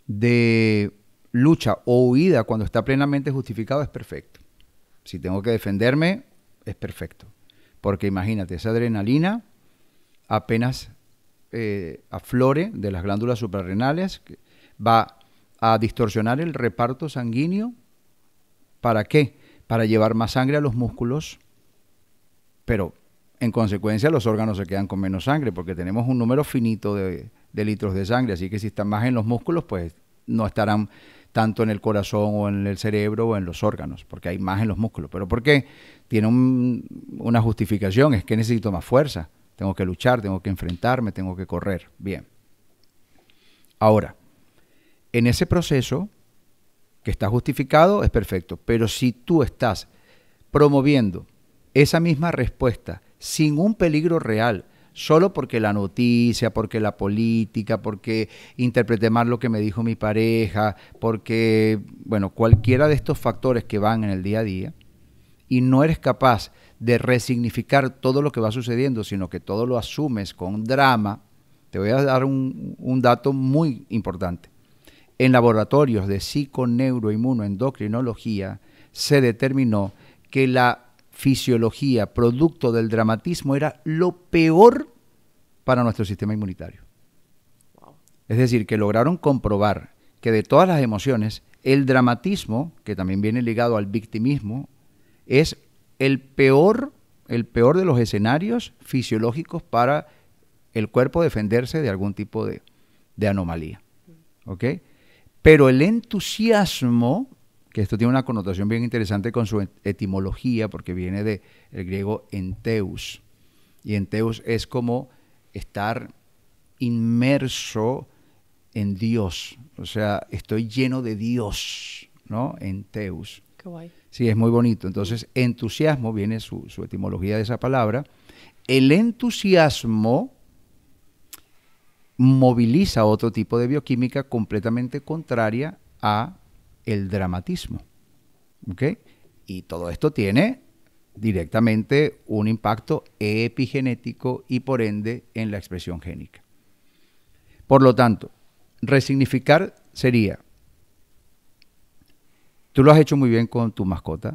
Speaker 2: de lucha o huida cuando está plenamente justificado es perfecto. Si tengo que defenderme, es perfecto. Porque imagínate, esa adrenalina apenas eh, aflore de las glándulas suprarrenales, va a distorsionar el reparto sanguíneo. ¿Para qué? Para llevar más sangre a los músculos, pero en consecuencia los órganos se quedan con menos sangre porque tenemos un número finito de, litros de sangre, así que si están más en los músculos, pues no estarán tanto en el corazón o en el cerebro o en los órganos, porque hay más en los músculos. Pero ¿por qué? Tiene una justificación, es que necesito más fuerza, tengo que luchar, tengo que enfrentarme, tengo que correr. Bien. Ahora, en ese proceso que está justificado es perfecto, pero si tú estás promoviendo esa misma respuesta sin un peligro real, solo porque la noticia, porque la política, porque interpreté mal lo que me dijo mi pareja, porque, bueno, cualquiera de estos factores que van en el día a día, y no eres capaz de resignificar todo lo que va sucediendo, sino que todo lo asumes con drama, te voy a dar un, dato muy importante. En laboratorios de psico, endocrinología, se determinó que la fisiología, producto del dramatismo, era lo peor para nuestro sistema inmunitario. Es decir, que lograron comprobar que de todas las emociones, el dramatismo, que también viene ligado al victimismo, es el peor, el peor de los escenarios fisiológicos para el cuerpo defenderse de algún tipo de, anomalía. Pero el entusiasmo que esto tiene una connotación bien interesante con su etimología, porque viene del griego enteus. Y enteus es como estar inmerso en Dios. O sea, estoy lleno de Dios, ¿no? Enteus. Qué guay. Sí, es muy bonito. Entonces, entusiasmo viene su etimología de esa palabra. El entusiasmo moviliza otro tipo de bioquímica completamente contraria a el dramatismo. ¿ok? Y todo esto tiene directamente un impacto epigenético y por ende en la expresión génica. Por lo tanto, resignificar sería, tú lo has hecho muy bien con tu mascota,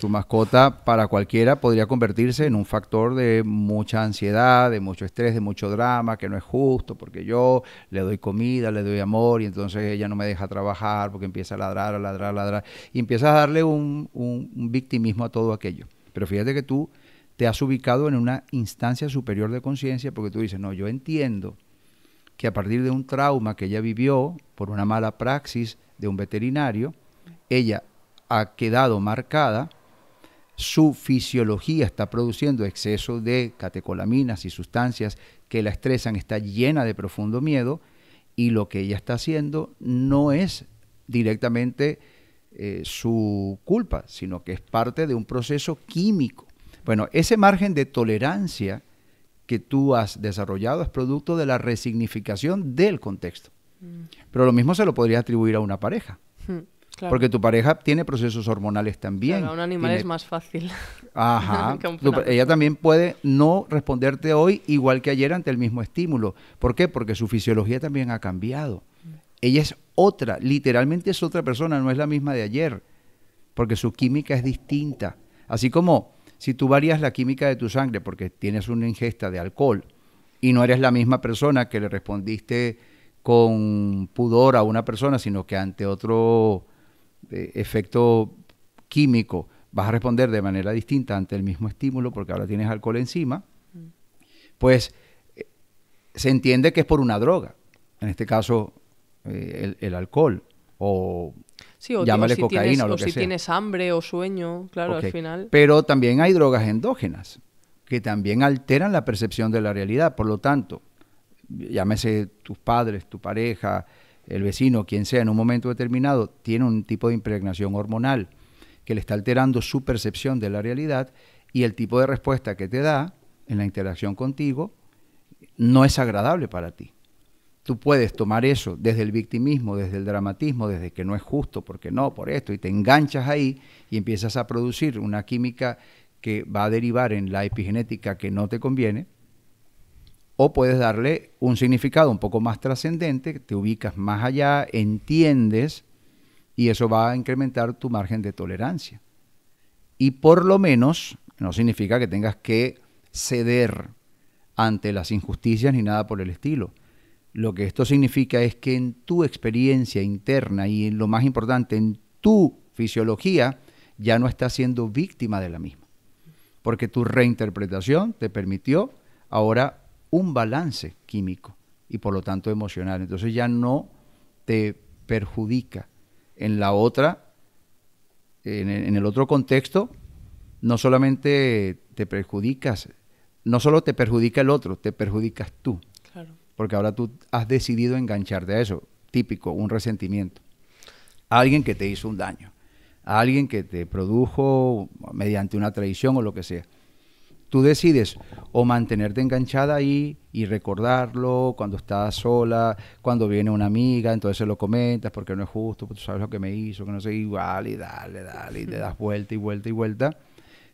Speaker 2: tu mascota para cualquiera podría convertirse en un factor de mucha ansiedad, de mucho estrés, de mucho drama, que no es justo, porque yo le doy comida, le doy amor y entonces ella no me deja trabajar porque empieza a ladrar, a ladrar, a ladrar. Y empieza a darle un, un victimismo a todo aquello. Pero fíjate que tú te has ubicado en una instancia superior de conciencia porque tú dices, no, yo entiendo que a partir de un trauma que ella vivió por una mala praxis de un veterinario, ella ha quedado marcada su fisiología está produciendo exceso de catecolaminas y sustancias que la estresan, está llena de profundo miedo y lo que ella está haciendo no es directamente eh, su culpa, sino que es parte de un proceso químico. Bueno, ese margen de tolerancia que tú has desarrollado es producto de la resignificación del contexto. Mm. Pero lo mismo se lo podría atribuir a una pareja. Hmm. Porque tu pareja tiene procesos hormonales también. un animal es
Speaker 1: más fácil.
Speaker 2: Ajá. ella también puede no responderte hoy igual que ayer ante el mismo estímulo. ¿Por qué? Porque su fisiología también ha cambiado. Ella es otra, literalmente es otra persona, no es la misma de ayer, porque su química es distinta. Así como si tú varías la química de tu sangre porque tienes una ingesta de alcohol y no eres la misma persona que le respondiste con pudor a una persona, sino que ante otro este, efecto químico, vas a responder de manera distinta ante el mismo estímulo porque ahora tienes alcohol encima, mm. pues eh, se entiende que es por una droga, en este caso eh, el, alcohol o llámale si cocaína o lo si tienes
Speaker 1: hambre o sueño, claro, al final.
Speaker 2: Pero también hay drogas endógenas que también alteran la percepción de la realidad, por lo tanto, llámese tus padres, tu pareja, el vecino, quien sea, en un momento determinado, tiene un tipo de impregnación hormonal que le está alterando su percepción de la realidad y el tipo de respuesta que te da en la interacción contigo no es agradable para ti. Tú puedes tomar eso desde el victimismo, desde el dramatismo, desde que no es justo, porque no, por esto, y te enganchas ahí y empiezas a producir una química que va a derivar en la epigenética que no te conviene, o puedes darle un significado un poco más trascendente, te ubicas más allá, entiendes y eso va a incrementar tu margen de tolerancia. Y por lo menos no significa que tengas que ceder ante las injusticias ni nada por el estilo. Lo que esto significa es que en tu experiencia interna y lo más importante, en tu fisiología, ya no estás siendo víctima de la misma. Porque tu reinterpretación te permitió ahora un balance químico y por lo tanto emocional. Entonces ya no te perjudica. En la otra, en, el otro contexto, no solamente te perjudicas, no solo te perjudica el otro, te perjudicas tú. Porque ahora tú has decidido engancharte a eso. Típico, un resentimiento. alguien que te hizo un daño. alguien que te produjo mediante una traición o lo que sea tú decides o mantenerte enganchada ahí y recordarlo cuando estás sola, cuando viene una amiga, entonces lo comentas porque no es justo, porque tú sabes lo que me hizo, que no sé, igual y dale, dale, y le das vuelta y vuelta y vuelta.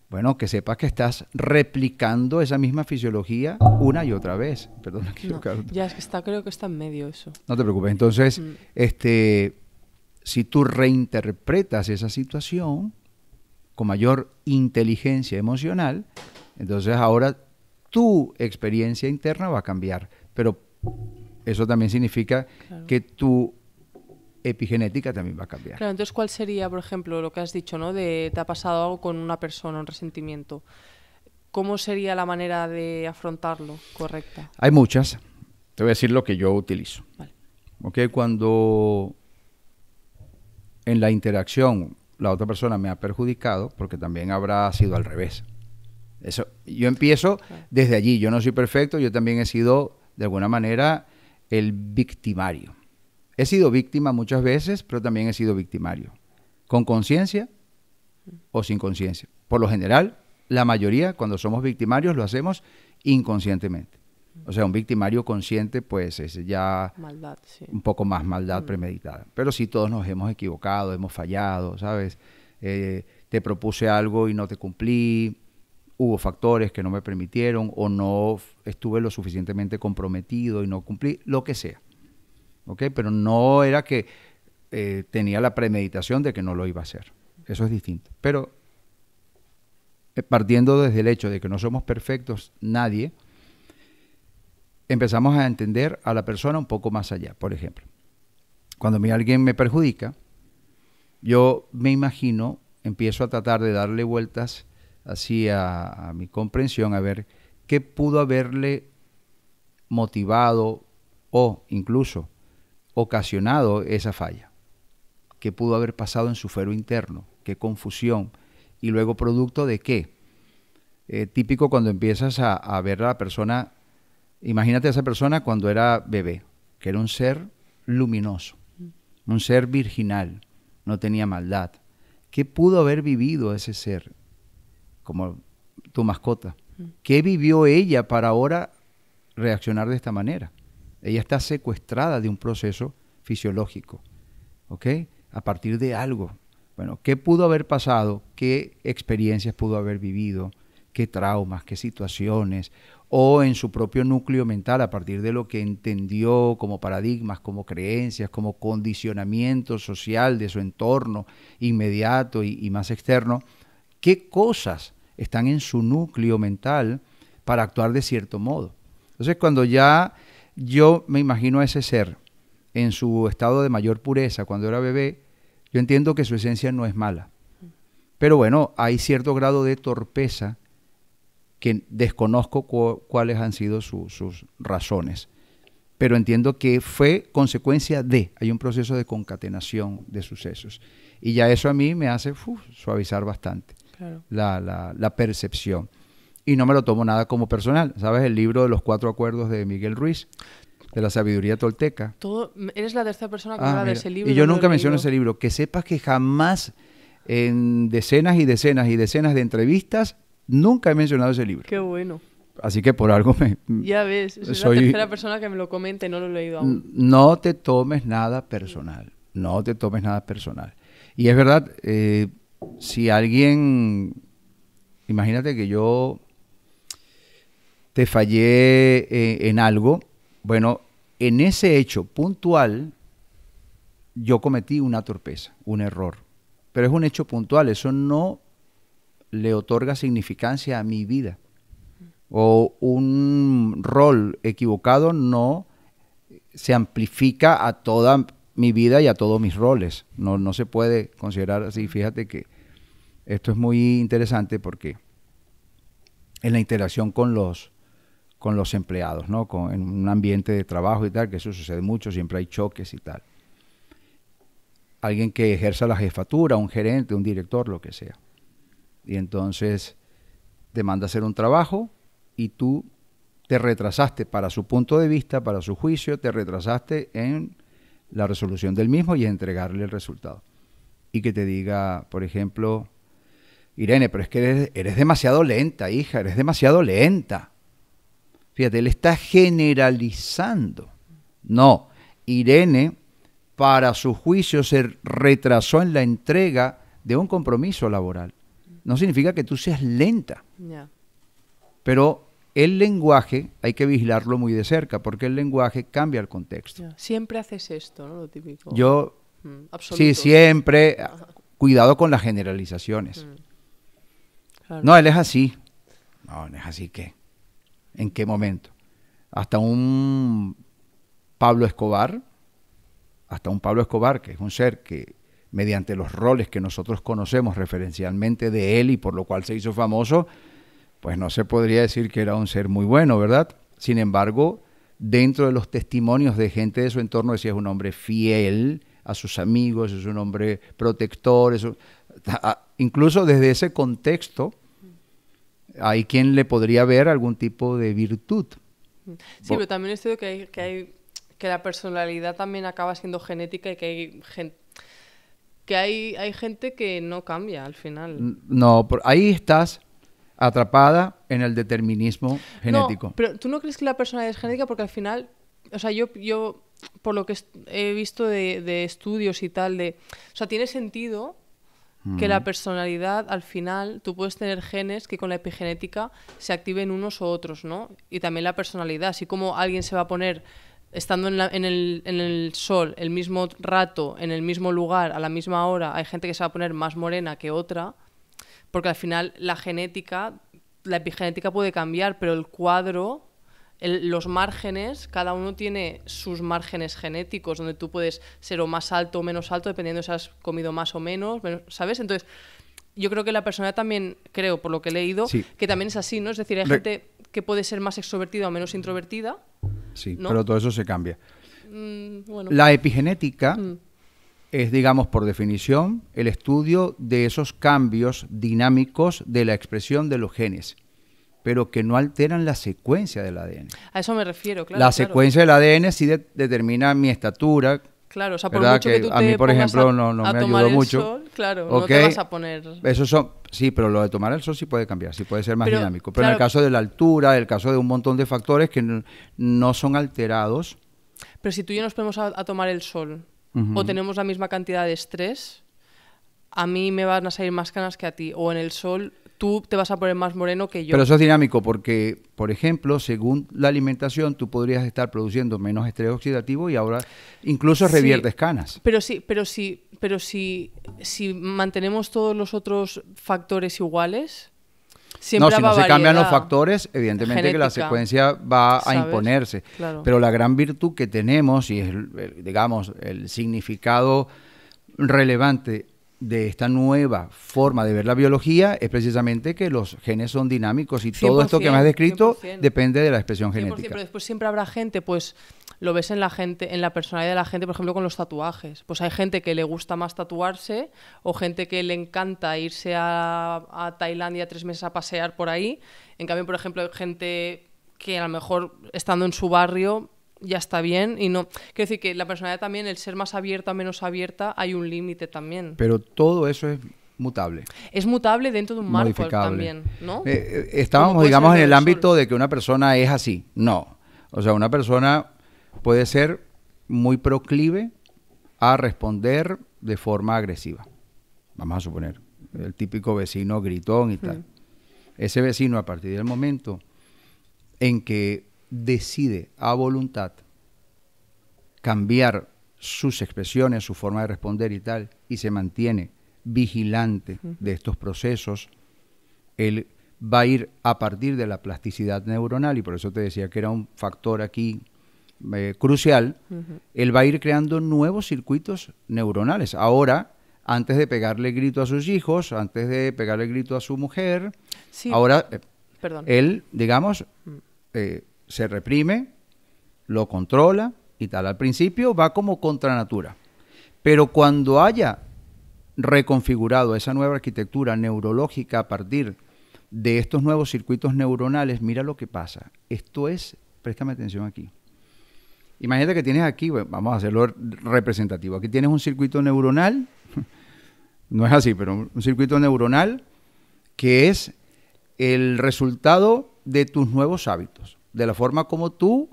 Speaker 2: Bueno, que sepas que estás replicando esa misma fisiología una y otra vez. Perdón, aquí no,
Speaker 1: Ya está, creo que está en medio eso.
Speaker 2: No te preocupes. Entonces, mm. este, si tú reinterpretas esa situación con mayor inteligencia emocional, entonces ahora tu experiencia interna va a cambiar, pero eso también significa que tu epigenética también va a cambiar.
Speaker 1: Claro, entonces ¿cuál sería, por ejemplo, lo que has dicho, ¿no? De te ha pasado algo con una persona, un resentimiento. ¿Cómo sería la manera de afrontarlo correcta?
Speaker 2: Hay muchas. Te voy a decir lo que yo utilizo. Vale. Okay, cuando en la interacción la otra persona me ha perjudicado, porque también habrá sido al revés. Eso, yo empiezo desde allí. Yo no soy perfecto, yo también he sido, de alguna manera, el victimario. He sido víctima muchas veces, pero también he sido victimario. Con conciencia o sin conciencia. Por lo general, la mayoría, cuando somos victimarios, lo hacemos inconscientemente. O sea, un victimario consciente, pues es ya un poco más maldad mm. premeditada. Pero si todos nos hemos equivocado, hemos fallado, ¿sabes? Eh, te propuse algo y no te cumplí, hubo factores que no me permitieron o no estuve lo suficientemente comprometido y no cumplí, lo que sea. ¿Ok? Pero no era que eh, tenía la premeditación de que no lo iba a hacer. Eso es distinto. Pero eh, partiendo desde el hecho de que no somos perfectos nadie, empezamos a entender a la persona un poco más allá. Por ejemplo, cuando alguien me perjudica, yo me imagino, empiezo a tratar de darle vueltas así a, mi comprensión, a ver qué pudo haberle motivado o incluso ocasionado esa falla, qué pudo haber pasado en su fuero interno, qué confusión, y luego producto de qué. Eh, típico cuando empiezas a, a, ver a la persona, imagínate a esa persona cuando era bebé, que era un ser luminoso, un ser virginal, no tenía maldad. ¿Qué pudo haber vivido ese ser? como tu mascota. Mm. ¿Qué vivió ella para ahora reaccionar de esta manera? Ella está secuestrada de un proceso fisiológico, ¿ok? A partir de algo. Bueno, ¿qué pudo haber pasado? ¿Qué experiencias pudo haber vivido? ¿Qué traumas? ¿Qué situaciones? O en su propio núcleo mental, a partir de lo que entendió como paradigmas, como creencias, como condicionamiento social de su entorno inmediato y, y más externo, ¿qué cosas están en su núcleo mental para actuar de cierto modo. Entonces, cuando ya yo me imagino a ese ser en su estado de mayor pureza, cuando era bebé, yo entiendo que su esencia no es mala. Pero bueno, hay cierto grado de torpeza que desconozco cuáles han sido sus razones. Pero entiendo que fue consecuencia de, hay un proceso de concatenación de sucesos. Y ya eso a mí me hace suavizar bastante la, la, percepción. Y no me lo tomo nada como personal. ¿Sabes? El libro de los cuatro acuerdos de Miguel Ruiz, de la sabiduría tolteca.
Speaker 1: Todo, eres la tercera persona que ah, habla de ese libro. Y yo nunca menciono ese
Speaker 2: libro. Que sepas que jamás en decenas y decenas y decenas de entrevistas nunca he mencionado ese libro. Qué bueno. Así que por algo me...
Speaker 1: Ya ves, es soy, la tercera persona que me lo comente no lo he leído aún.
Speaker 2: No te tomes nada personal, no te tomes nada personal. Y es verdad, eh, si alguien, imagínate que yo te fallé eh, en algo, bueno, en ese hecho puntual yo cometí una torpeza, un error, pero es un hecho puntual, eso no le otorga significancia a mi vida. O un rol equivocado no se amplifica a toda mi vida y a todos mis roles. No, se puede considerar así. Fíjate que esto es muy interesante porque en la interacción con los, con los empleados, ¿no? Con, en un ambiente de trabajo y tal, que eso sucede mucho, siempre hay choques y tal. Alguien que ejerza la jefatura, un gerente, un director, lo que sea. Y entonces te manda hacer un trabajo y tú te retrasaste para su punto de vista, para su juicio, te retrasaste en la resolución del mismo y entregarle el resultado. Y que te diga, por ejemplo, Irene, pero es que eres, demasiado lenta, hija, eres demasiado lenta. Fíjate, él está generalizando. No, Irene, para su juicio, se retrasó en la entrega de un compromiso laboral. No significa que tú seas lenta. Pero el lenguaje hay que vigilarlo muy de cerca, porque el lenguaje cambia el contexto.
Speaker 1: Siempre haces esto, ¿no? Lo típico. Yo, mm, sí, siempre. Ah,
Speaker 2: cuidado con las generalizaciones. Mm. No, él es así. No, no es así que. ¿En qué momento? Hasta un Pablo Escobar, hasta un Pablo Escobar, que es un ser que mediante los roles que nosotros conocemos referencialmente de él y por lo cual se hizo famoso, pues no se podría decir que era un ser muy bueno, ¿verdad? Sin embargo, dentro de los testimonios de gente de su entorno decía es un hombre fiel a sus amigos, es un hombre protector, incluso desde ese contexto hay quien le podría ver algún tipo de virtud.
Speaker 1: Sí, pero también es cierto que, que, la personalidad también acaba siendo genética y que hay gente que hay, hay gente que no cambia al final.
Speaker 2: No, ahí estás atrapada en el determinismo genético.
Speaker 1: pero tú no crees que la personalidad es genética porque al final, o sea, yo, yo por lo que he visto de, estudios y tal, de, o sea, tiene sentido que la personalidad al final tú puedes tener genes que con la epigenética se activen unos u otros, ¿no? Y también la personalidad, así como alguien se va a poner estando en, el, en, el, sol el mismo rato, en el mismo lugar, a la misma hora, hay gente que se va a poner más morena que otra, porque al final la genética, la epigenética puede cambiar, pero el cuadro, los márgenes, cada uno tiene sus márgenes genéticos, donde tú puedes ser o más alto o menos alto, dependiendo si has comido más o menos, ¿sabes? Entonces, yo creo que la persona también, creo, por lo que he leído, que también es así, ¿no? Es decir, hay gente que puede ser más extrovertida o menos introvertida. Sí, pero todo
Speaker 2: eso se cambia.
Speaker 1: Mm, la
Speaker 2: epigenética... Mm es, digamos, por definición, el estudio de esos cambios dinámicos de la expresión de los genes, pero que no alteran la secuencia del ADN.
Speaker 1: A eso me refiero, claro. La secuencia
Speaker 2: del ADN sí determina mi estatura.
Speaker 1: Claro, o sea, por mucho que, tú a mí, por ejemplo, no, no me ayudó mucho. Sol, claro, no te vas a poner. Eso
Speaker 2: son, sí, pero lo de tomar el sol sí puede cambiar, sí puede ser más dinámico. Pero en el caso de la altura, el caso de un montón de factores que no, son alterados.
Speaker 1: Pero si tú y yo nos ponemos a tomar el sol, o tenemos la misma cantidad de estrés, a mí me van a salir más canas que a ti. O en el sol, tú te vas a poner más moreno que yo. Pero eso es
Speaker 2: dinámico porque, por ejemplo, según la alimentación, tú podrías estar produciendo menos estrés oxidativo y ahora incluso reviertes canas.
Speaker 1: Pero sí, pero sí, pero si mantenemos todos los otros factores iguales, no, si no se cambian los factores, evidentemente que la secuencia
Speaker 2: va a imponerse. Pero la gran virtud que tenemos, y es, digamos, el significado relevante de esta nueva forma de ver la biología es precisamente que los genes son dinámicos y todo esto que me has descrito depende de la expresión genética. Pero
Speaker 1: después siempre habrá gente, pues lo ves en la gente, en la personalidad de la gente, por ejemplo, con los tatuajes. Pues hay gente que le gusta más tatuarse o gente que le encanta irse a, a Tailandia tres meses a pasear por ahí. En cambio, por ejemplo, hay gente que a lo mejor estando en su barrio ya está bien y no. Quiero decir que la personalidad también, el ser más abierta o menos abierta, hay un límite también.
Speaker 2: Pero todo eso es mutable.
Speaker 1: Es mutable dentro de un marco también, ¿no? Eh, eh, estábamos, digamos, en el ámbito
Speaker 2: de que una persona es así. No. O sea, una persona puede ser muy proclive a responder de forma agresiva. Vamos a suponer, el típico vecino gritón y tal. Ese vecino, a partir del momento en que decide a voluntad cambiar sus expresiones, su forma de responder y tal, y se mantiene vigilante de estos procesos, él va a ir a partir de la plasticidad neuronal, y por eso te decía que era un factor aquí eh, crucial, él va a ir creando nuevos circuitos neuronales. Ahora, antes de pegarle grito a sus hijos, antes de pegarle grito a su mujer,
Speaker 1: ahora eh, él, digamos, mm.
Speaker 2: eh, se reprime, lo controla y tal. Al principio va como contra natura. Pero cuando haya reconfigurado esa nueva arquitectura neurológica a partir de estos nuevos circuitos neuronales, mira lo que pasa. Esto es, préstame atención aquí. Imagínate que tienes aquí, vamos a hacerlo representativo, aquí tienes un circuito neuronal, no es así, pero un circuito neuronal que es el resultado de tus nuevos hábitos de la forma como tú,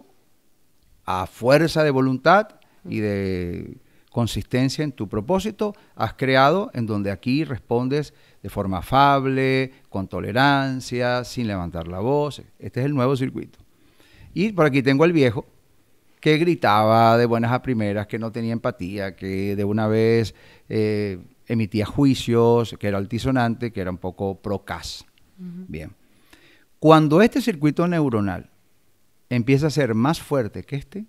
Speaker 2: a fuerza de voluntad y de consistencia en tu propósito, has creado en donde aquí respondes de forma afable, con tolerancia, sin levantar la voz. Este es el nuevo circuito. Y por aquí tengo al viejo, que gritaba de buenas a primeras, que no tenía empatía, que de una vez eh, emitía juicios, que era altisonante, que era un poco procas. Bien. Cuando este circuito neuronal empieza a ser más fuerte que este,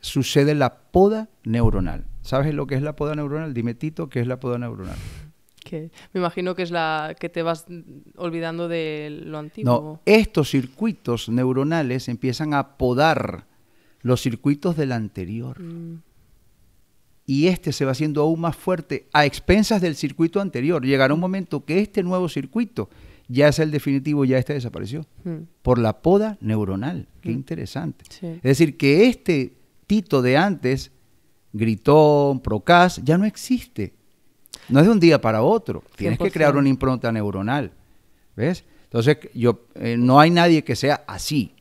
Speaker 2: sucede la poda neuronal. ¿Sabes lo que es la poda neuronal? Dime, Tito, ¿qué es la poda neuronal?
Speaker 1: me imagino que es la que te vas olvidando de lo antiguo. No,
Speaker 2: estos circuitos neuronales empiezan a podar los circuitos del anterior. Mm. Y este se va haciendo aún más fuerte a expensas del circuito anterior. Llegará un momento que este nuevo circuito ya es el definitivo, ya este desapareció. Hmm. Por la poda neuronal. Qué hmm. interesante. Es decir, que este Tito de antes, gritón, procas, ya no existe. No es de un día para otro. Tienes que crear una impronta neuronal. ¿Ves? Entonces, yo, eh, no hay nadie que sea así.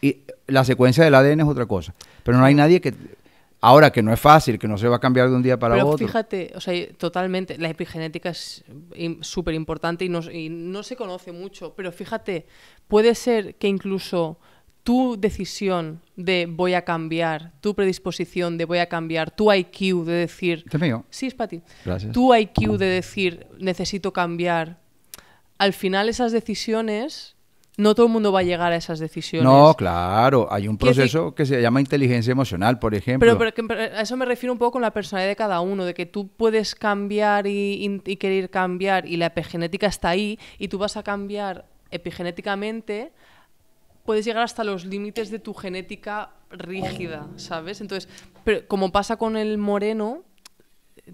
Speaker 2: Y la secuencia del ADN es otra cosa. Pero no hay nadie que Ahora que no es fácil, que no se va a cambiar de un día para Pero otro.
Speaker 1: Fíjate, o sea, totalmente, la epigenética es súper importante y no, se conoce mucho, pero fíjate, puede ser que incluso tu decisión de voy a cambiar, tu predisposición de voy a cambiar, tu IQ de decir... Este mío? Sí, es para ti. Gracias. Tu IQ de decir necesito cambiar. Al final esas decisiones no todo el mundo va a llegar a esas decisiones. No,
Speaker 2: claro, hay un proceso que se llama inteligencia emocional, por ejemplo.
Speaker 1: Pero, a eso me refiero un poco con la personalidad de cada uno, de que tú puedes cambiar y, querer cambiar y la epigenética está ahí y tú vas a cambiar epigenéticamente, puedes llegar hasta los límites de tu genética rígida, ¿sabes? Entonces, pero como pasa con el moreno,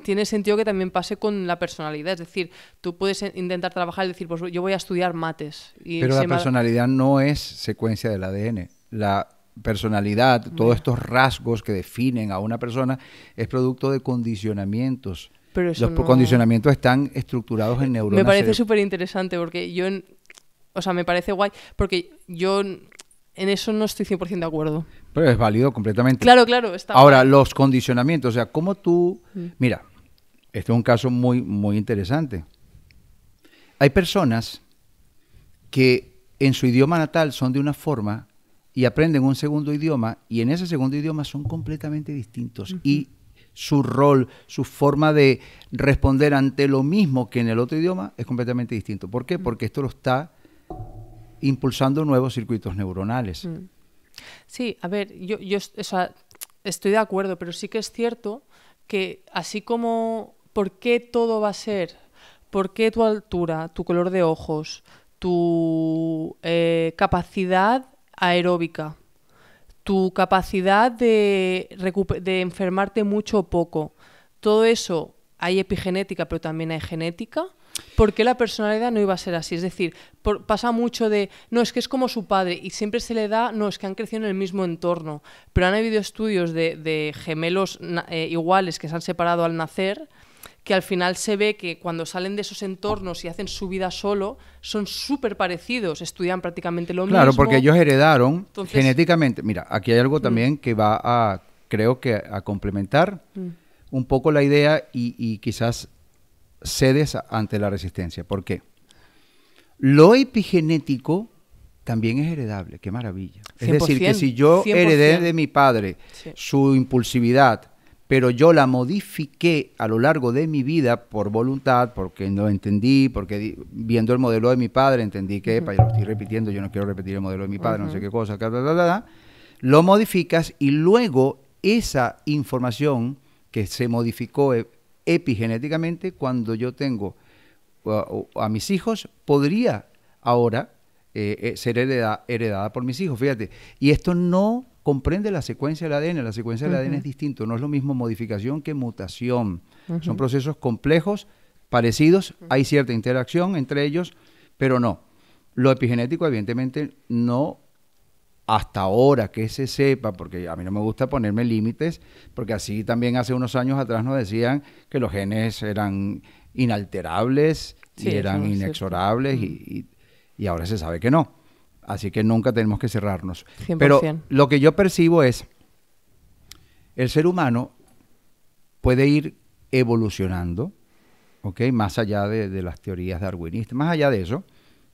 Speaker 1: tiene sentido que también pase con la personalidad. Es decir, tú puedes intentar trabajar y decir, pues yo voy a estudiar mates. Pero la personalidad
Speaker 2: no es secuencia del ADN. La personalidad, todos estos rasgos que definen a una persona, es producto de condicionamientos.
Speaker 1: Los condicionamientos
Speaker 2: están estructurados en neuronas. Me parece
Speaker 1: súper interesante porque yo o sea, me parece guay, porque yo en eso no estoy 100% de acuerdo.
Speaker 2: Pero es válido completamente. Claro, claro. Está Ahora, los condicionamientos, o sea, como tú... Mm. Mira, este es un caso muy, muy interesante. Hay personas que en su idioma natal son de una forma y aprenden un segundo idioma y en ese segundo idioma son completamente distintos y su rol, su forma de responder ante lo mismo que en el otro idioma es completamente distinto. ¿Por qué? Mm. Porque esto lo está impulsando nuevos circuitos neuronales. Mm.
Speaker 1: Sí, a ver, yo, estoy de acuerdo, pero sí que es cierto que así como por qué todo va a ser, por qué tu altura, tu color de ojos, tu eh, capacidad aeróbica, tu capacidad de, de enfermarte mucho o poco, todo eso hay epigenética, pero también hay genética. ¿por qué la personalidad no iba a ser así? Es decir, pasa mucho de, no, es que es como su padre y siempre se le da, no, es que han crecido en el mismo entorno, pero han habido estudios de, gemelos eh, iguales que se han separado al nacer que al final se ve que cuando salen de esos entornos y hacen su vida solo, son súper parecidos, estudian prácticamente lo mismo. Claro, porque ellos
Speaker 2: heredaron genéticamente. Mira, aquí hay algo mm. también que va a, creo que, a complementar mm. un poco la idea y, quizás cedes ante la resistencia. ¿Por qué? Lo epigenético también es heredable, qué maravilla. Es decir, que si yo heredé de mi padre su impulsividad, pero yo la modifiqué a lo largo de mi vida por voluntad, porque no entendí, porque viendo el modelo de mi padre entendí que, para yo lo estoy repitiendo, yo no quiero repetir el modelo de mi padre, no sé qué cosa, bla, lo modificas y luego esa información que se modificó eh, epigenéticamente, cuando yo tengo a, mis hijos, podría ahora eh, eh, ser heredada por mis hijos, fíjate. Y esto no comprende la secuencia del ADN, la secuencia del ADN es distinto, no es lo mismo modificación que mutación. Son procesos complejos, parecidos, hay cierta interacción entre ellos, pero no. Lo epigenético evidentemente no hasta ahora que se sepa, porque a mí no me gusta ponerme límites, porque así también hace unos años atrás nos decían que los genes eran inalterables y eran inexorables mm. y, ahora se sabe que no. Así que nunca tenemos que cerrarnos. Pero lo que yo percibo es, el ser humano puede ir evolucionando, ¿ok? Más allá de, de las teorías darwinistas, más allá de eso,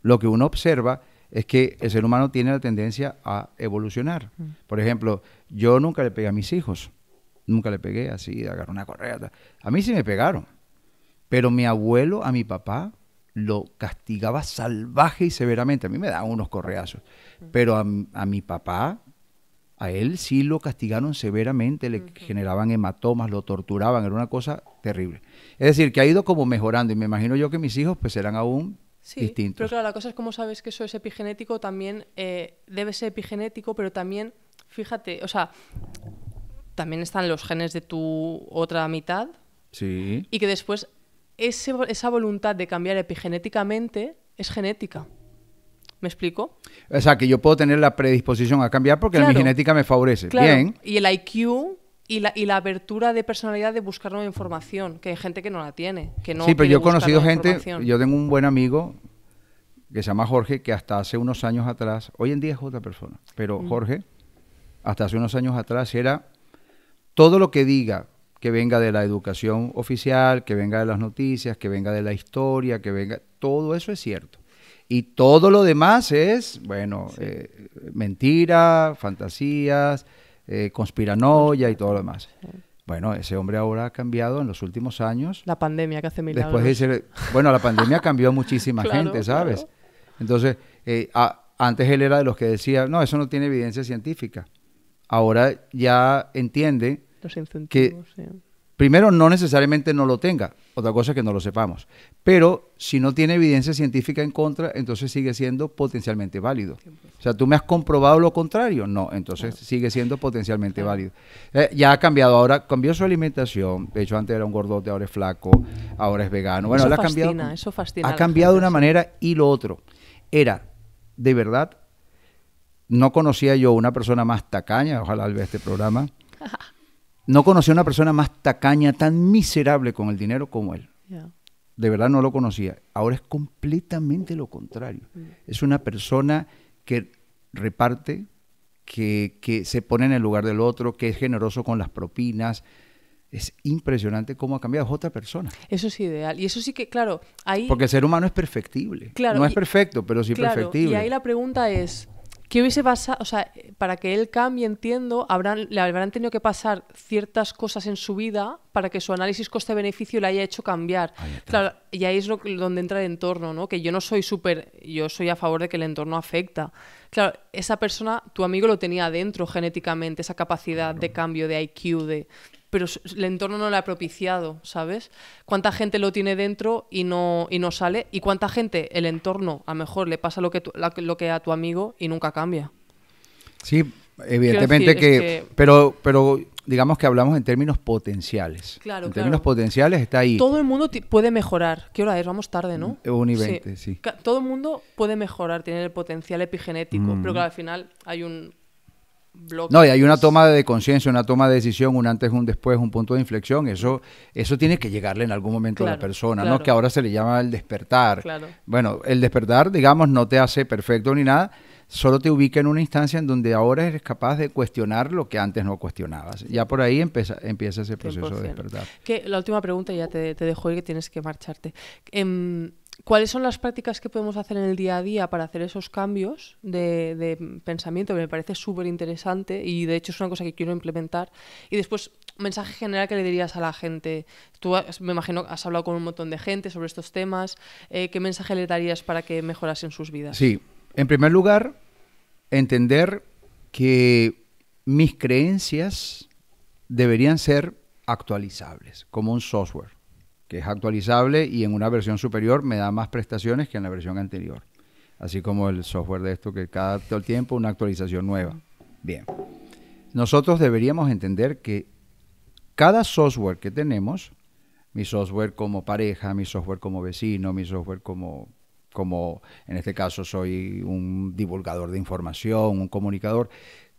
Speaker 2: lo que uno observa es que el ser humano tiene la tendencia a evolucionar. Mm. Por ejemplo, yo nunca le pegué a mis hijos, nunca le pegué así, agarré una correa. A mí sí me pegaron, pero mi abuelo a mi papá lo castigaba salvaje y severamente. A mí me daban unos correazos, mm. pero a, mi papá, a él sí lo castigaron severamente, le generaban hematomas, lo torturaban, era una cosa terrible. Es decir, que ha ido como mejorando y me imagino yo que mis hijos pues serán aún
Speaker 1: sí, Pero claro, la cosa es cómo sabes que eso es epigenético, también eh, debe ser epigenético, pero también, fíjate, o sea, también están los genes de tu otra mitad.
Speaker 2: Sí. Y
Speaker 1: que después ese, esa voluntad de cambiar epigenéticamente es genética. ¿Me explico?
Speaker 2: O sea, que yo puedo tener la predisposición a cambiar porque la mi genética me favorece. Claro. Bien.
Speaker 1: Y el IQ y la, y la apertura de personalidad de buscar nueva información, que hay gente que no la tiene. Que no sí, pero yo he conocido gente,
Speaker 2: yo tengo un buen amigo que se llama Jorge, que hasta hace unos años atrás, hoy en día es otra persona, pero Jorge, hasta hace unos años atrás era todo lo que diga que venga de la educación oficial, que venga de las noticias, que venga de la historia, que venga, todo eso es cierto. Y todo lo demás es, bueno, eh, mentiras, mentira, fantasías, eh, conspiranoia y todo lo demás. Bueno, ese hombre ahora ha cambiado en los últimos años.
Speaker 1: La pandemia que hace milagros. Después
Speaker 2: de bueno, la pandemia cambió a muchísima gente, ¿sabes? Entonces, eh, antes él era de los que decía, no, eso no tiene evidencia científica. Ahora ya entiende que Primero, no necesariamente no lo tenga, otra cosa es que no lo sepamos. Pero si no tiene evidencia científica en contra, entonces sigue siendo potencialmente válido. O sea, tú me has comprobado lo contrario, no, entonces sigue siendo potencialmente válido. Eh, ya ha cambiado, ahora cambió su alimentación, de hecho antes era un gordote, ahora es flaco, ahora es vegano. Bueno, eso fascina, ha cambiado.
Speaker 1: Eso fascina ha cambiado
Speaker 2: de una manera y lo otro. Era, de verdad, no conocía yo una persona más tacaña, ojalá al ver este programa. No conocí a una persona más tacaña, tan miserable con el dinero como él. De verdad no lo conocía. Ahora es completamente lo contrario. Mm. Es una persona que reparte, que, se pone en el lugar del otro, que es generoso con las propinas. Es impresionante cómo ha cambiado, es otra persona.
Speaker 1: Eso es ideal. Y eso sí que, claro, ahí... Porque
Speaker 2: el ser humano es perfectible.
Speaker 1: no es perfecto, pero sí perfectible. Y ahí la pregunta es, ¿Qué hubiese pasado? O sea, para que él cambie, entiendo, habrán, le habrán tenido que pasar ciertas cosas en su vida para que su análisis coste-beneficio le haya hecho cambiar. claro, y ahí es donde entra el entorno, ¿no? Que yo no soy súper. Yo soy a favor de que el entorno afecta. Claro, esa persona, tu amigo lo tenía adentro genéticamente, esa capacidad de cambio, de IQ, de pero el entorno no le ha propiciado, ¿sabes? ¿Cuánta gente lo tiene dentro y no, y no sale? ¿Y cuánta gente el entorno a lo mejor le pasa lo que, lo que a tu amigo y nunca cambia?
Speaker 2: Sí, evidentemente que, Pero, pero digamos que hablamos en términos potenciales. Claro, En términos potenciales está ahí. Todo
Speaker 1: el mundo puede mejorar. ¿Qué hora es? Vamos tarde, ¿no? Mm, un y 20, sí. Todo el mundo puede mejorar, tiene el potencial epigenético, mm. pero que al final hay un no, y hay
Speaker 2: una toma de conciencia, una toma de decisión, un antes, un después, un punto de inflexión. Eso, eso tiene que llegarle en algún momento a la persona, ¿no? Que ahora se le llama el despertar. Bueno, el despertar, digamos, no te hace perfecto ni nada, solo te ubica en una instancia en donde ahora eres capaz de cuestionar lo que antes no cuestionabas. Ya por ahí empieza, empieza ese proceso de despertar.
Speaker 1: la última pregunta, ya te, dejo ir que tienes que marcharte. Em, ¿Cuáles son las prácticas que podemos hacer en el día a día para hacer esos cambios de, pensamiento? me parece súper interesante y de hecho es una cosa que quiero implementar. Y después, mensaje general que le dirías a la gente. Tú me imagino has hablado con un montón de gente sobre estos temas. Eh, ¿Qué mensaje le darías para que mejorasen sus vidas? Sí,
Speaker 2: en primer lugar, entender que mis creencias deberían ser actualizables, como un software que es actualizable y en una versión superior me da más prestaciones que en la versión anterior. Así como el software de esto que cada todo el tiempo una actualización nueva. Bien. Nosotros deberíamos entender que cada software que tenemos, mi software como pareja, mi software como vecino, mi software como como en este caso soy un divulgador de información, un comunicador,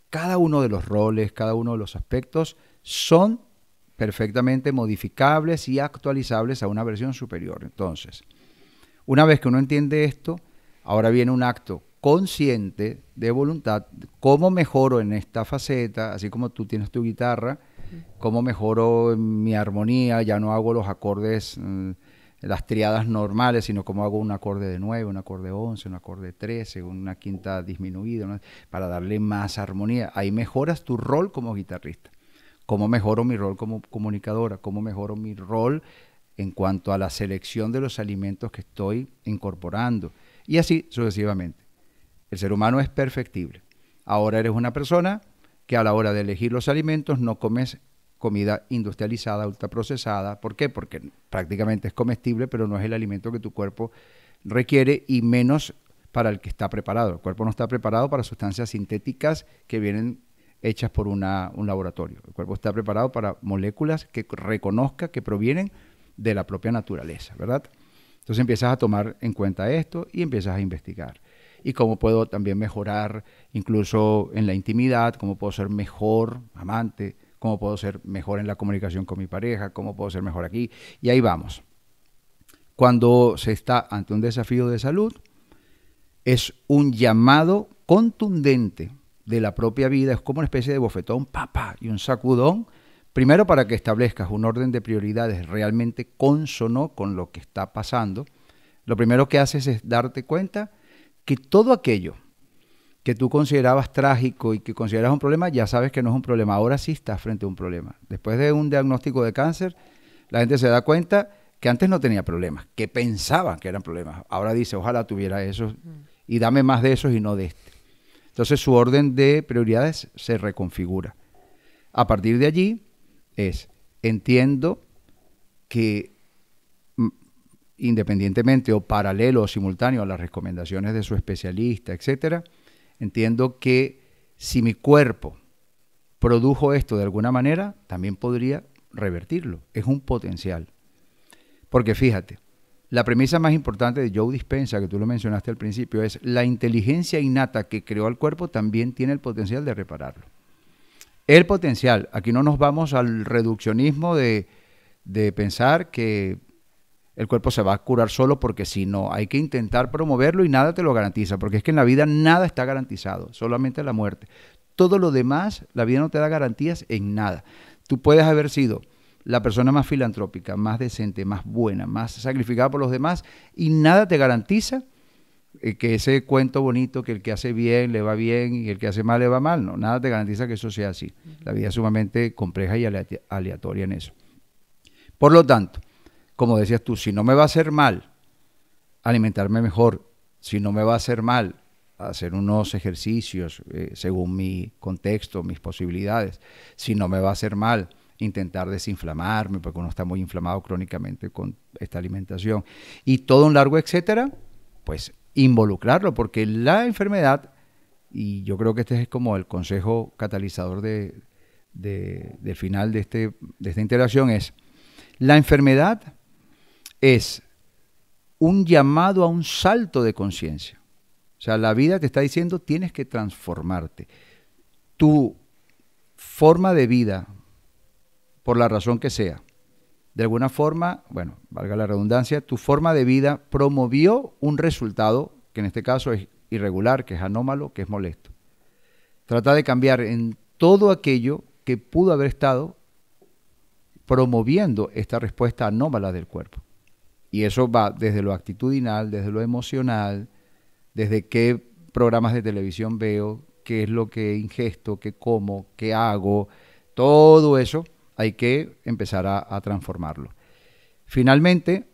Speaker 2: cada uno de los roles, cada uno de los aspectos son perfectamente modificables y actualizables a una versión superior. Entonces, una vez que uno entiende esto, ahora viene un acto consciente de voluntad, cómo mejoro en esta faceta, así como tú tienes tu guitarra, cómo mejoro mi armonía, ya no hago los acordes, mm, las triadas normales, sino cómo hago un acorde de 9, un acorde de 11, un acorde de 13, una quinta disminuida, para darle más armonía. Ahí mejoras tu rol como guitarrista cómo mejoro mi rol como comunicadora, cómo mejoro mi rol en cuanto a la selección de los alimentos que estoy incorporando. Y así sucesivamente. El ser humano es perfectible. Ahora eres una persona que a la hora de elegir los alimentos no comes comida industrializada, ultraprocesada. ¿Por qué? Porque prácticamente es comestible, pero no es el alimento que tu cuerpo requiere y menos para el que está preparado. El cuerpo no está preparado para sustancias sintéticas que vienen hechas por un laboratorio. El cuerpo está preparado para moléculas que reconozca que provienen de la propia naturaleza, ¿verdad? Entonces empiezas a tomar en cuenta esto y empiezas a investigar. Y cómo puedo también mejorar incluso en la intimidad, cómo puedo ser mejor amante, cómo puedo ser mejor en la comunicación con mi pareja, cómo puedo ser mejor aquí. Y ahí vamos. Cuando se está ante un desafío de salud, es un llamado contundente de la propia vida, es como una especie de bofetón, papá, y un sacudón, primero para que establezcas un orden de prioridades realmente consono con lo que está pasando, lo primero que haces es darte cuenta que todo aquello que tú considerabas trágico y que consideras un problema, ya sabes que no es un problema, ahora sí estás frente a un problema. Después de un diagnóstico de cáncer, la gente se da cuenta que antes no tenía problemas, que pensaban que eran problemas. Ahora dice, ojalá tuviera esos y dame más de esos y no de este. Entonces su orden de prioridades se reconfigura. A partir de allí es, entiendo que mm, independientemente o paralelo o simultáneo a las recomendaciones de su especialista, etcétera, entiendo que si mi cuerpo produjo esto de alguna manera, también podría revertirlo. Es un potencial. Porque fíjate, la premisa más importante de Joe Dispensa, que tú lo mencionaste al principio, es la inteligencia innata que creó el cuerpo también tiene el potencial de repararlo. El potencial, aquí no nos vamos al reduccionismo de, de pensar que el cuerpo se va a curar solo porque si no, hay que intentar promoverlo y nada te lo garantiza, porque es que en la vida nada está garantizado, solamente la muerte. Todo lo demás, la vida no te da garantías en nada. Tú puedes haber sido la persona más filantrópica, más decente, más buena, más sacrificada por los demás y nada te garantiza eh, que ese cuento bonito, que el que hace bien le va bien y el que hace mal le va mal, no, nada te garantiza que eso sea así. La vida es sumamente compleja y aleatoria en eso. Por lo tanto, como decías tú, si no me va a hacer mal alimentarme mejor, si no me va a hacer mal hacer unos ejercicios eh, según mi contexto, mis posibilidades, si no me va a hacer mal intentar desinflamarme, porque uno está muy inflamado crónicamente con esta alimentación. Y todo un largo etcétera, pues involucrarlo, porque la enfermedad, y yo creo que este es como el consejo catalizador de, del final de, este, de esta interacción, es la enfermedad es un llamado a un salto de conciencia. O sea, la vida te está diciendo tienes que transformarte. Tu forma de vida, por la razón que sea. De alguna forma, bueno, valga la redundancia, tu forma de vida promovió un resultado que en este caso es irregular, que es anómalo, que es molesto. Trata de cambiar en todo aquello que pudo haber estado promoviendo esta respuesta anómala del cuerpo. Y eso va desde lo actitudinal, desde lo emocional, desde qué programas de televisión veo, qué es lo que ingesto, qué como, qué hago, todo eso hay que empezar a, transformarlo. Finalmente,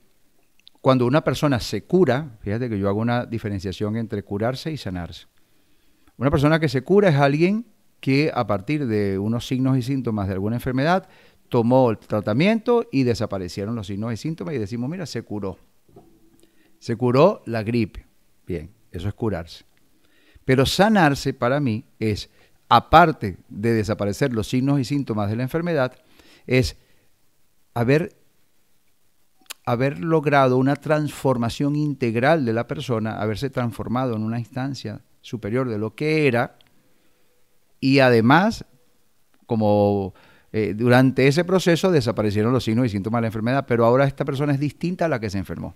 Speaker 2: cuando una persona se cura, fíjate que yo hago una diferenciación entre curarse y sanarse. Una persona que se cura es alguien que a partir de unos signos y síntomas de alguna enfermedad tomó el tratamiento y desaparecieron los signos y síntomas y decimos, mira, se curó. Se curó la gripe. Bien, eso es curarse. Pero sanarse para mí es, aparte de desaparecer los signos y síntomas de la enfermedad, es haber, haber logrado una transformación integral de la persona, haberse transformado en una instancia superior de lo que era y además, como eh, durante ese proceso desaparecieron los signos y síntomas de la enfermedad, pero ahora esta persona es distinta a la que se enfermó.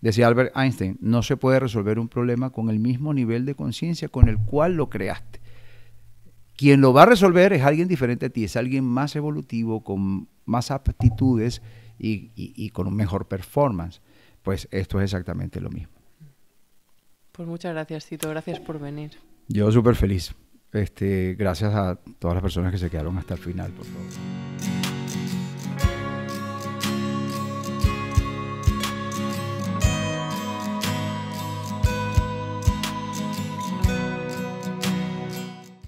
Speaker 2: Decía Albert Einstein, no se puede resolver un problema con el mismo nivel de conciencia con el cual lo creaste. Quien lo va a resolver es alguien diferente a ti, es alguien más evolutivo, con más aptitudes y, con un mejor performance. Pues esto es exactamente lo mismo.
Speaker 1: Pues muchas gracias, Tito. Gracias por venir.
Speaker 2: Yo súper feliz. Este, gracias a todas las personas que se quedaron hasta el final, por favor.